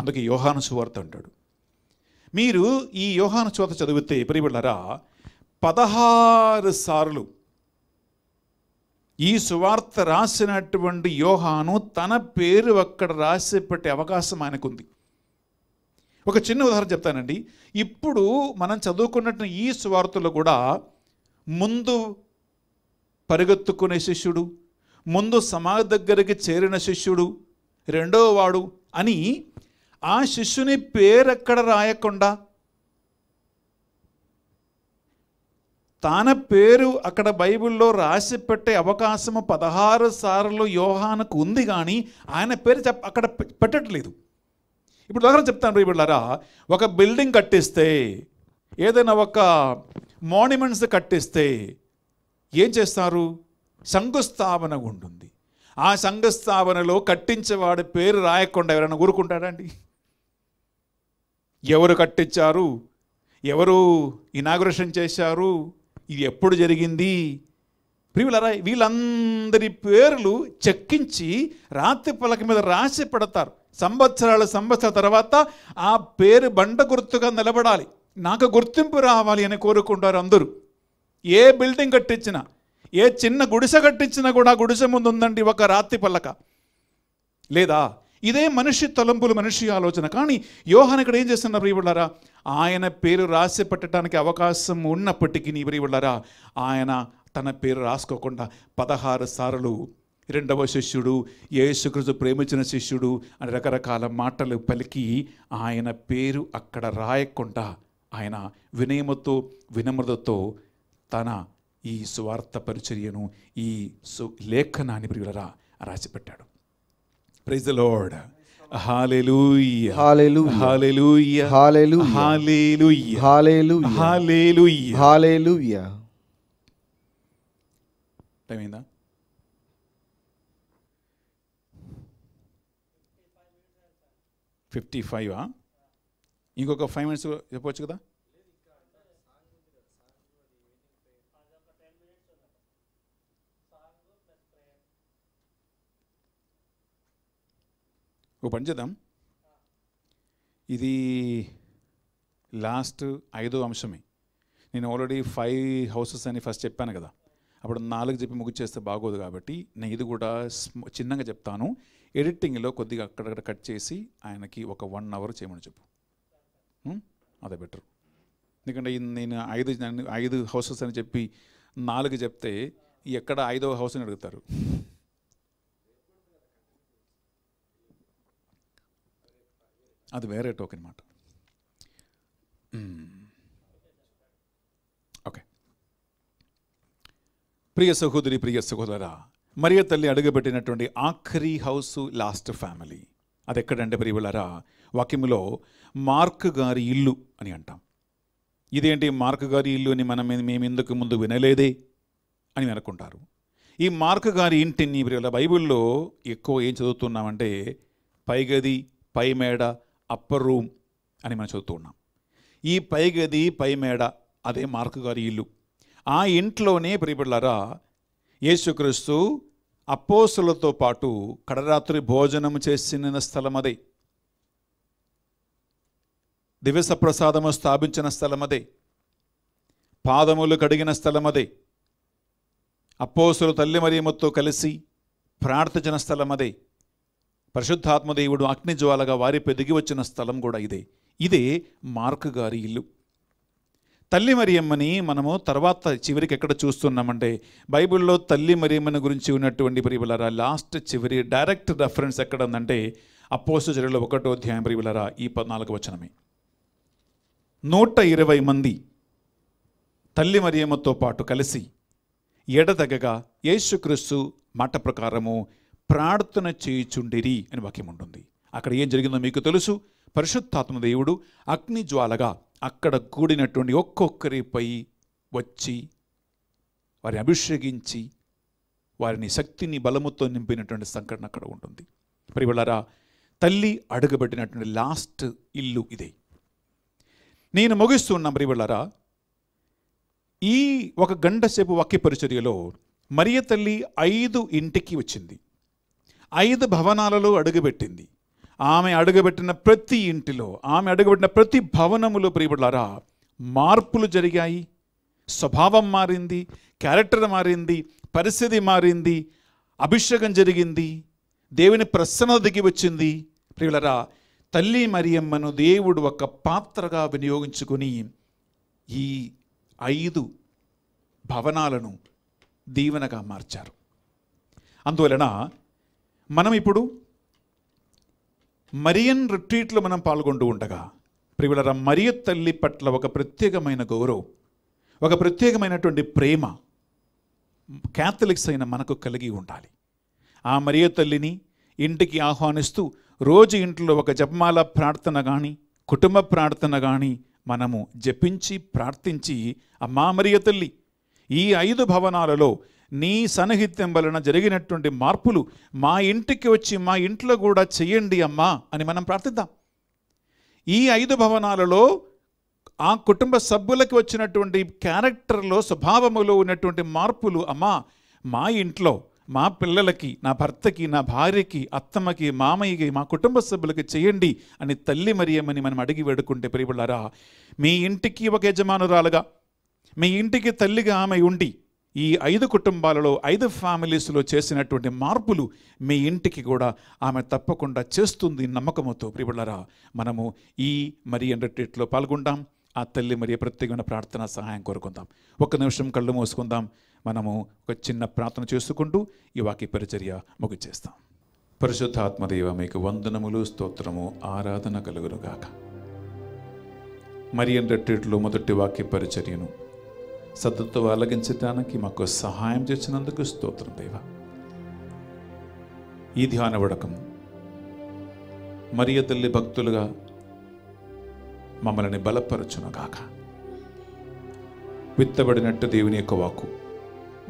అందుకే యోహాను సువార్త అంటాడు మీరు ఈ యోహాను సువార్త చదివితే ప్రియబిళ్ళరా పదహారు సార్లు ఈ సువార్త రాసినటువంటి యోహాను తన పేరు అక్కడ రాసి పెట్టే అవకాశం ఆయనకుంది ఒక చిన్న ఉదాహరణ చెప్తానండి ఇప్పుడు మనం చదువుకున్నట్టు ఈ సువార్తలు కూడా ముందు పరిగెత్తుకునే శిష్యుడు ముందు సమాధి దగ్గరికి చేరిన శిష్యుడు రెండో వాడు అని ఆ శిష్యుని పేరు ఎక్కడ రాయకుండా తన పేరు అక్కడ బైబిల్లో రాసి పెట్టే అవకాశము పదహారు సార్లు యోహానకు ఉంది కానీ ఆయన పేరు చెప్ప అక్కడ పెట్టట్లేదు ఇప్పుడు దగ్గర చెప్తాను ఇప్పుడులారా ఒక బిల్డింగ్ కట్టిస్తే ఏదైనా ఒక మాన్యుమెంట్స్ కట్టిస్తే ఏం చేస్తారు శంకుస్థాపన ఉంటుంది ఆ శంకుస్థాపనలో కట్టించేవాడి పేరు రాయకుండా ఎవరైనా ఊరుకుంటాడండి ఎవరు కట్టించారు ఎవరు ఇనాగ్రేషన్ చేశారు ఇది ఎప్పుడు జరిగింది ప్రియులరా వీళ్ళందరి పేర్లు చెక్కించి రాతి పలక మీద రాసి పెడతారు సంవత్సరాల సంవత్సరాల తర్వాత ఆ పేరు బండ గుర్తుగా నిలబడాలి నాకు గుర్తింపు రావాలి అని కోరుకుంటారు అందరూ ఏ బిల్డింగ్ కట్టించినా ఏ చిన్న గుడిసె కట్టించినా కూడా గుడిసె ముందు ఉందండి ఒక రాతి పల్లక లేదా ఇదే మనిషి తలంపులు మనిషి ఆలోచన కానీ యోహన్ ఇక్కడ ఏం చేస్తున్నారు ఇవ్వడారా ఆయన పేరు రాసి పెట్టడానికి అవకాశం ఉన్నప్పటికీ నీవరివులరా ఆయన తన పేరు రాసుకోకుండా పదహారు సార్లు రెండవ శిష్యుడు యేసుకృష్ణ ప్రేమించిన శిష్యుడు అని రకరకాల మాటలు పలికి ఆయన పేరు అక్కడ రాయకుండా ఆయన వినయముతో వినమ్రతతో తన ఈ స్వార్థ పరిచర్యను ఈ సు లేఖనాన్ని ప్రియులరా రాసిపెట్టాడు ప్రైజ్ లోడ్ టైమైందా ఫిఫ్టీ ఫైవ్ ఇంకొక ఫైవ్ మినిట్స్ చెప్పవచ్చు కదా ఓ పని చేద్దాం ఇది లాస్ట్ ఐదో అంశమే నేను ఆల్రెడీ ఫైవ్ హౌసెస్ అని ఫస్ట్ చెప్పాను కదా అప్పుడు నాలుగు చెప్పి ముగిచేస్తే బాగోదు కాబట్టి నేను ఇది కూడా చిన్నగా చెప్తాను ఎడిటింగ్లో కొద్దిగా అక్కడక్కడ కట్ చేసి ఆయనకి ఒక వన్ అవర్ చేయమని చెప్పు అదే బెటర్ ఎందుకంటే నేను ఐదు ఐదు హౌసెస్ అని చెప్పి నాలుగు చెప్తే ఎక్కడ ఐదో హౌస్ అని అడుగుతారు అది వేరే టోక్ అనమాట ఓకే ప్రియ సహోదరి ప్రియ సహోదరా మరియ తల్లి అడుగుపెట్టినటువంటి ఆఖరి హౌస్ లాస్ట్ ఫ్యామిలీ అది ఎక్కడంటే ప్రియులరా వాక్యంలో మార్క్ గారి ఇల్లు అని అంటాం ఇదేంటి మార్క్ గారి ఇల్లు అని మనం మేము ఇందుకు ముందు వినలేదే అని అనుకుంటారు ఈ మార్క్ గారి ఇంటిని ప్రియుల బైబిల్లో ఎక్కువ ఏం చదువుతున్నామంటే పైగది పై మేడ అప్పర్ రూమ్ అని మనం చదువుతూ ఉన్నాం ఈ పై గది పై మేడ అదే మార్కు గారి ఇల్లు ఆ ఇంట్లోనే ప్రియబిళ్ళారా యేసుక్రీస్తు అప్పోసులతో పాటు కడరాత్రి భోజనం చేసిన స్థలం అదే దివస ప్రసాదము స్థాపించిన స్థలం అదే పాదములు కడిగిన స్థలం అదే అప్పోసులు తల్లి మరియమ్మతో కలిసి ప్రార్థించిన స్థలం అదే పరిశుద్ధాత్మదేవుడు అగ్నిజ్వాలగా వారి పెదిగి వచ్చిన స్థలం కూడా ఇదే ఇదే మార్క్ గారి ఇల్లు తల్లి మరియమ్మని మనము తర్వాత చివరికి ఎక్కడ చూస్తున్నామంటే బైబిల్లో తల్లి మరియమ్మని గురించి ఉన్నటువంటి ప్రియులరా లాస్ట్ చివరి డైరెక్ట్ రెఫరెన్స్ ఎక్కడ ఉందంటే అపోస్ట్ చర్యలో ఒకటో అధ్యాయం ప్రియులరా ఈ పద్నాలుగు వచనమే నూట ఇరవై మంది తల్లి మరియమ్మతో పాటు కలిసి ఎడతెగగా యేసుక్రీస్తు మాట ప్రకారము ప్రార్థన చేయుచుండిరి అని వాక్యం ఉంటుంది అక్కడ ఏం జరిగిందో మీకు తెలుసు పరిశుద్ధాత్మ దేవుడు అగ్ని జ్వాలగా అక్కడ కూడినటువంటి ఒక్కొక్కరిపై వచ్చి వారిని అభిషేకించి వారిని శక్తిని బలముతో నింపినటువంటి సంఘటన అక్కడ ఉంటుంది ప్రియులరా తల్లి అడుగుబెట్టినటువంటి లాస్ట్ ఇల్లు ఇదే నేను ముగిస్తున్నా మరివళ్ళారా ఈ ఒక గంట సేపు వాక్య పరిచర్యలో మరియ తల్లి ఐదు ఇంటికి వచ్చింది ఐదు భవనాలలో అడుగుపెట్టింది ఆమె అడుగుపెట్టిన ప్రతి ఇంటిలో ఆమె అడుగుపెట్టిన ప్రతి భవనములో ప్రియబడారా మార్పులు జరిగాయి స్వభావం మారింది క్యారెక్టర్ మారింది పరిస్థితి మారింది అభిషేకం జరిగింది దేవుని ప్రసన్న దిగి వచ్చింది ప్రియులరా తల్లి మరియమ్మను దేవుడు ఒక పాత్రగా వినియోగించుకుని ఈ ఐదు భవనాలను దీవెనగా మార్చారు అందువలన మనం ఇప్పుడు మరియన్ రిట్రీట్లో మనం పాల్గొంటూ ఉండగా ప్రియులరా మరియ తల్లి పట్ల ఒక ప్రత్యేకమైన గౌరవం ఒక ప్రత్యేకమైనటువంటి ప్రేమ క్యాథలిక్స్ అయిన మనకు కలిగి ఉండాలి ఆ మరియ తల్లిని ఇంటికి ఆహ్వానిస్తూ రోజు ఇంట్లో ఒక జపమాల ప్రార్థన కానీ కుటుంబ ప్రార్థన కానీ మనము జపించి ప్రార్థించి అమ్మా మరియ తల్లి ఈ ఐదు భవనాలలో నీ సన్నిహిత్యం వలన జరిగినటువంటి మార్పులు మా ఇంటికి వచ్చి మా ఇంట్లో కూడా చెయ్యండి అమ్మా అని మనం ప్రార్థిద్దాం ఈ ఐదు భవనాలలో ఆ కుటుంబ సభ్యులకి వచ్చినటువంటి క్యారెక్టర్లో స్వభావములో ఉన్నటువంటి మార్పులు అమ్మా మా ఇంట్లో మా పిల్లలకి నా భర్తకి నా భార్యకి అత్తమ్మకి మామయ్యకి మా కుటుంబ సభ్యులకి చేయండి అని తల్లి మరియమని మనం అడిగి వేడుకుంటే ప్రియబుళ్ళారా మీ ఇంటికి ఒక యజమానురాలుగా మీ ఇంటికి తల్లిగా ఆమె ఉండి ఈ ఐదు కుటుంబాలలో ఐదు ఫ్యామిలీస్లో చేసినటువంటి మార్పులు మీ ఇంటికి కూడా ఆమె తప్పకుండా చేస్తుంది నమ్మకముతో ప్రిబులరా మనము ఈ మరి ఎండర్టేట్లో పాల్గొంటాం ఆ తల్లి మరి ప్రత్యేకమైన ప్రార్థన సహాయం కోరుకుందాం ఒక నిమిషం కళ్ళు మూసుకుందాం మనము ఒక చిన్న ప్రార్థన చేసుకుంటూ ఈ వాక్య పరిచర్య ముగిచేస్తాం పరిశుద్ధాత్మదేవ మీకు వందనములు స్తోత్రము ఆరాధన కలుగునుగాక మరి రెట్రీట్లో మొదటి వాక్య పరిచర్యను శ్రద్ధతో వెలగించడానికి మాకు సహాయం చేసినందుకు స్తోత్రం దేవ ఈ ధ్యాన వడకం మరియ తల్లి భక్తులుగా మమ్మల్ని బలపరచునగాక విత్తబడినట్టు దేవుని యొక్క వాకు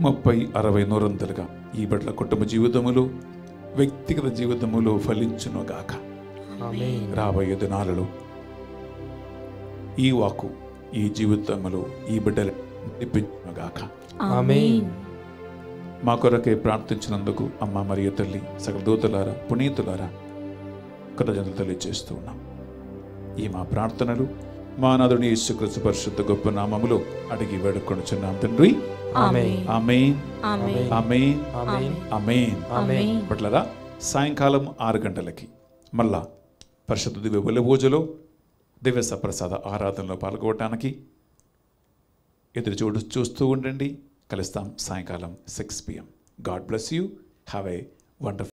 ముప్పై అరవై నూరంతలుగా ఈ బిడ్డల కుటుంబ జీవితములు వ్యక్తిగత జీవితములు ఫలించునుగాక రాబోయే దినాలలో ఈ వాకు ఈ జీవితములు ఈ బిడ్డలు నిప్పించునుగాక మా కొరకే ప్రార్థించినందుకు అమ్మ మరియు తల్లి సగల దూతలారా పునీతులారా కృతజ్ఞత తెలియజేస్తూ ఉన్నాం ఈ మా ప్రార్థనలు మా నదుని యేసుక్రీస్తు పరిశుద్ధ గొప్ప నామములు అడిగి వేడుకొని చిన్నాం తండ్రి బట్లరా సాయంకాలం ఆరు గంటలకి మళ్ళా పరిశుద్ధ దివ్య బలి పూజలో దివ్య సప్రసాద ఆరాధనలో పాల్గొవటానికి ఎదురు చూడు చూస్తూ ఉండండి కలుస్తాం సాయంకాలం six PM God bless you have a wonderful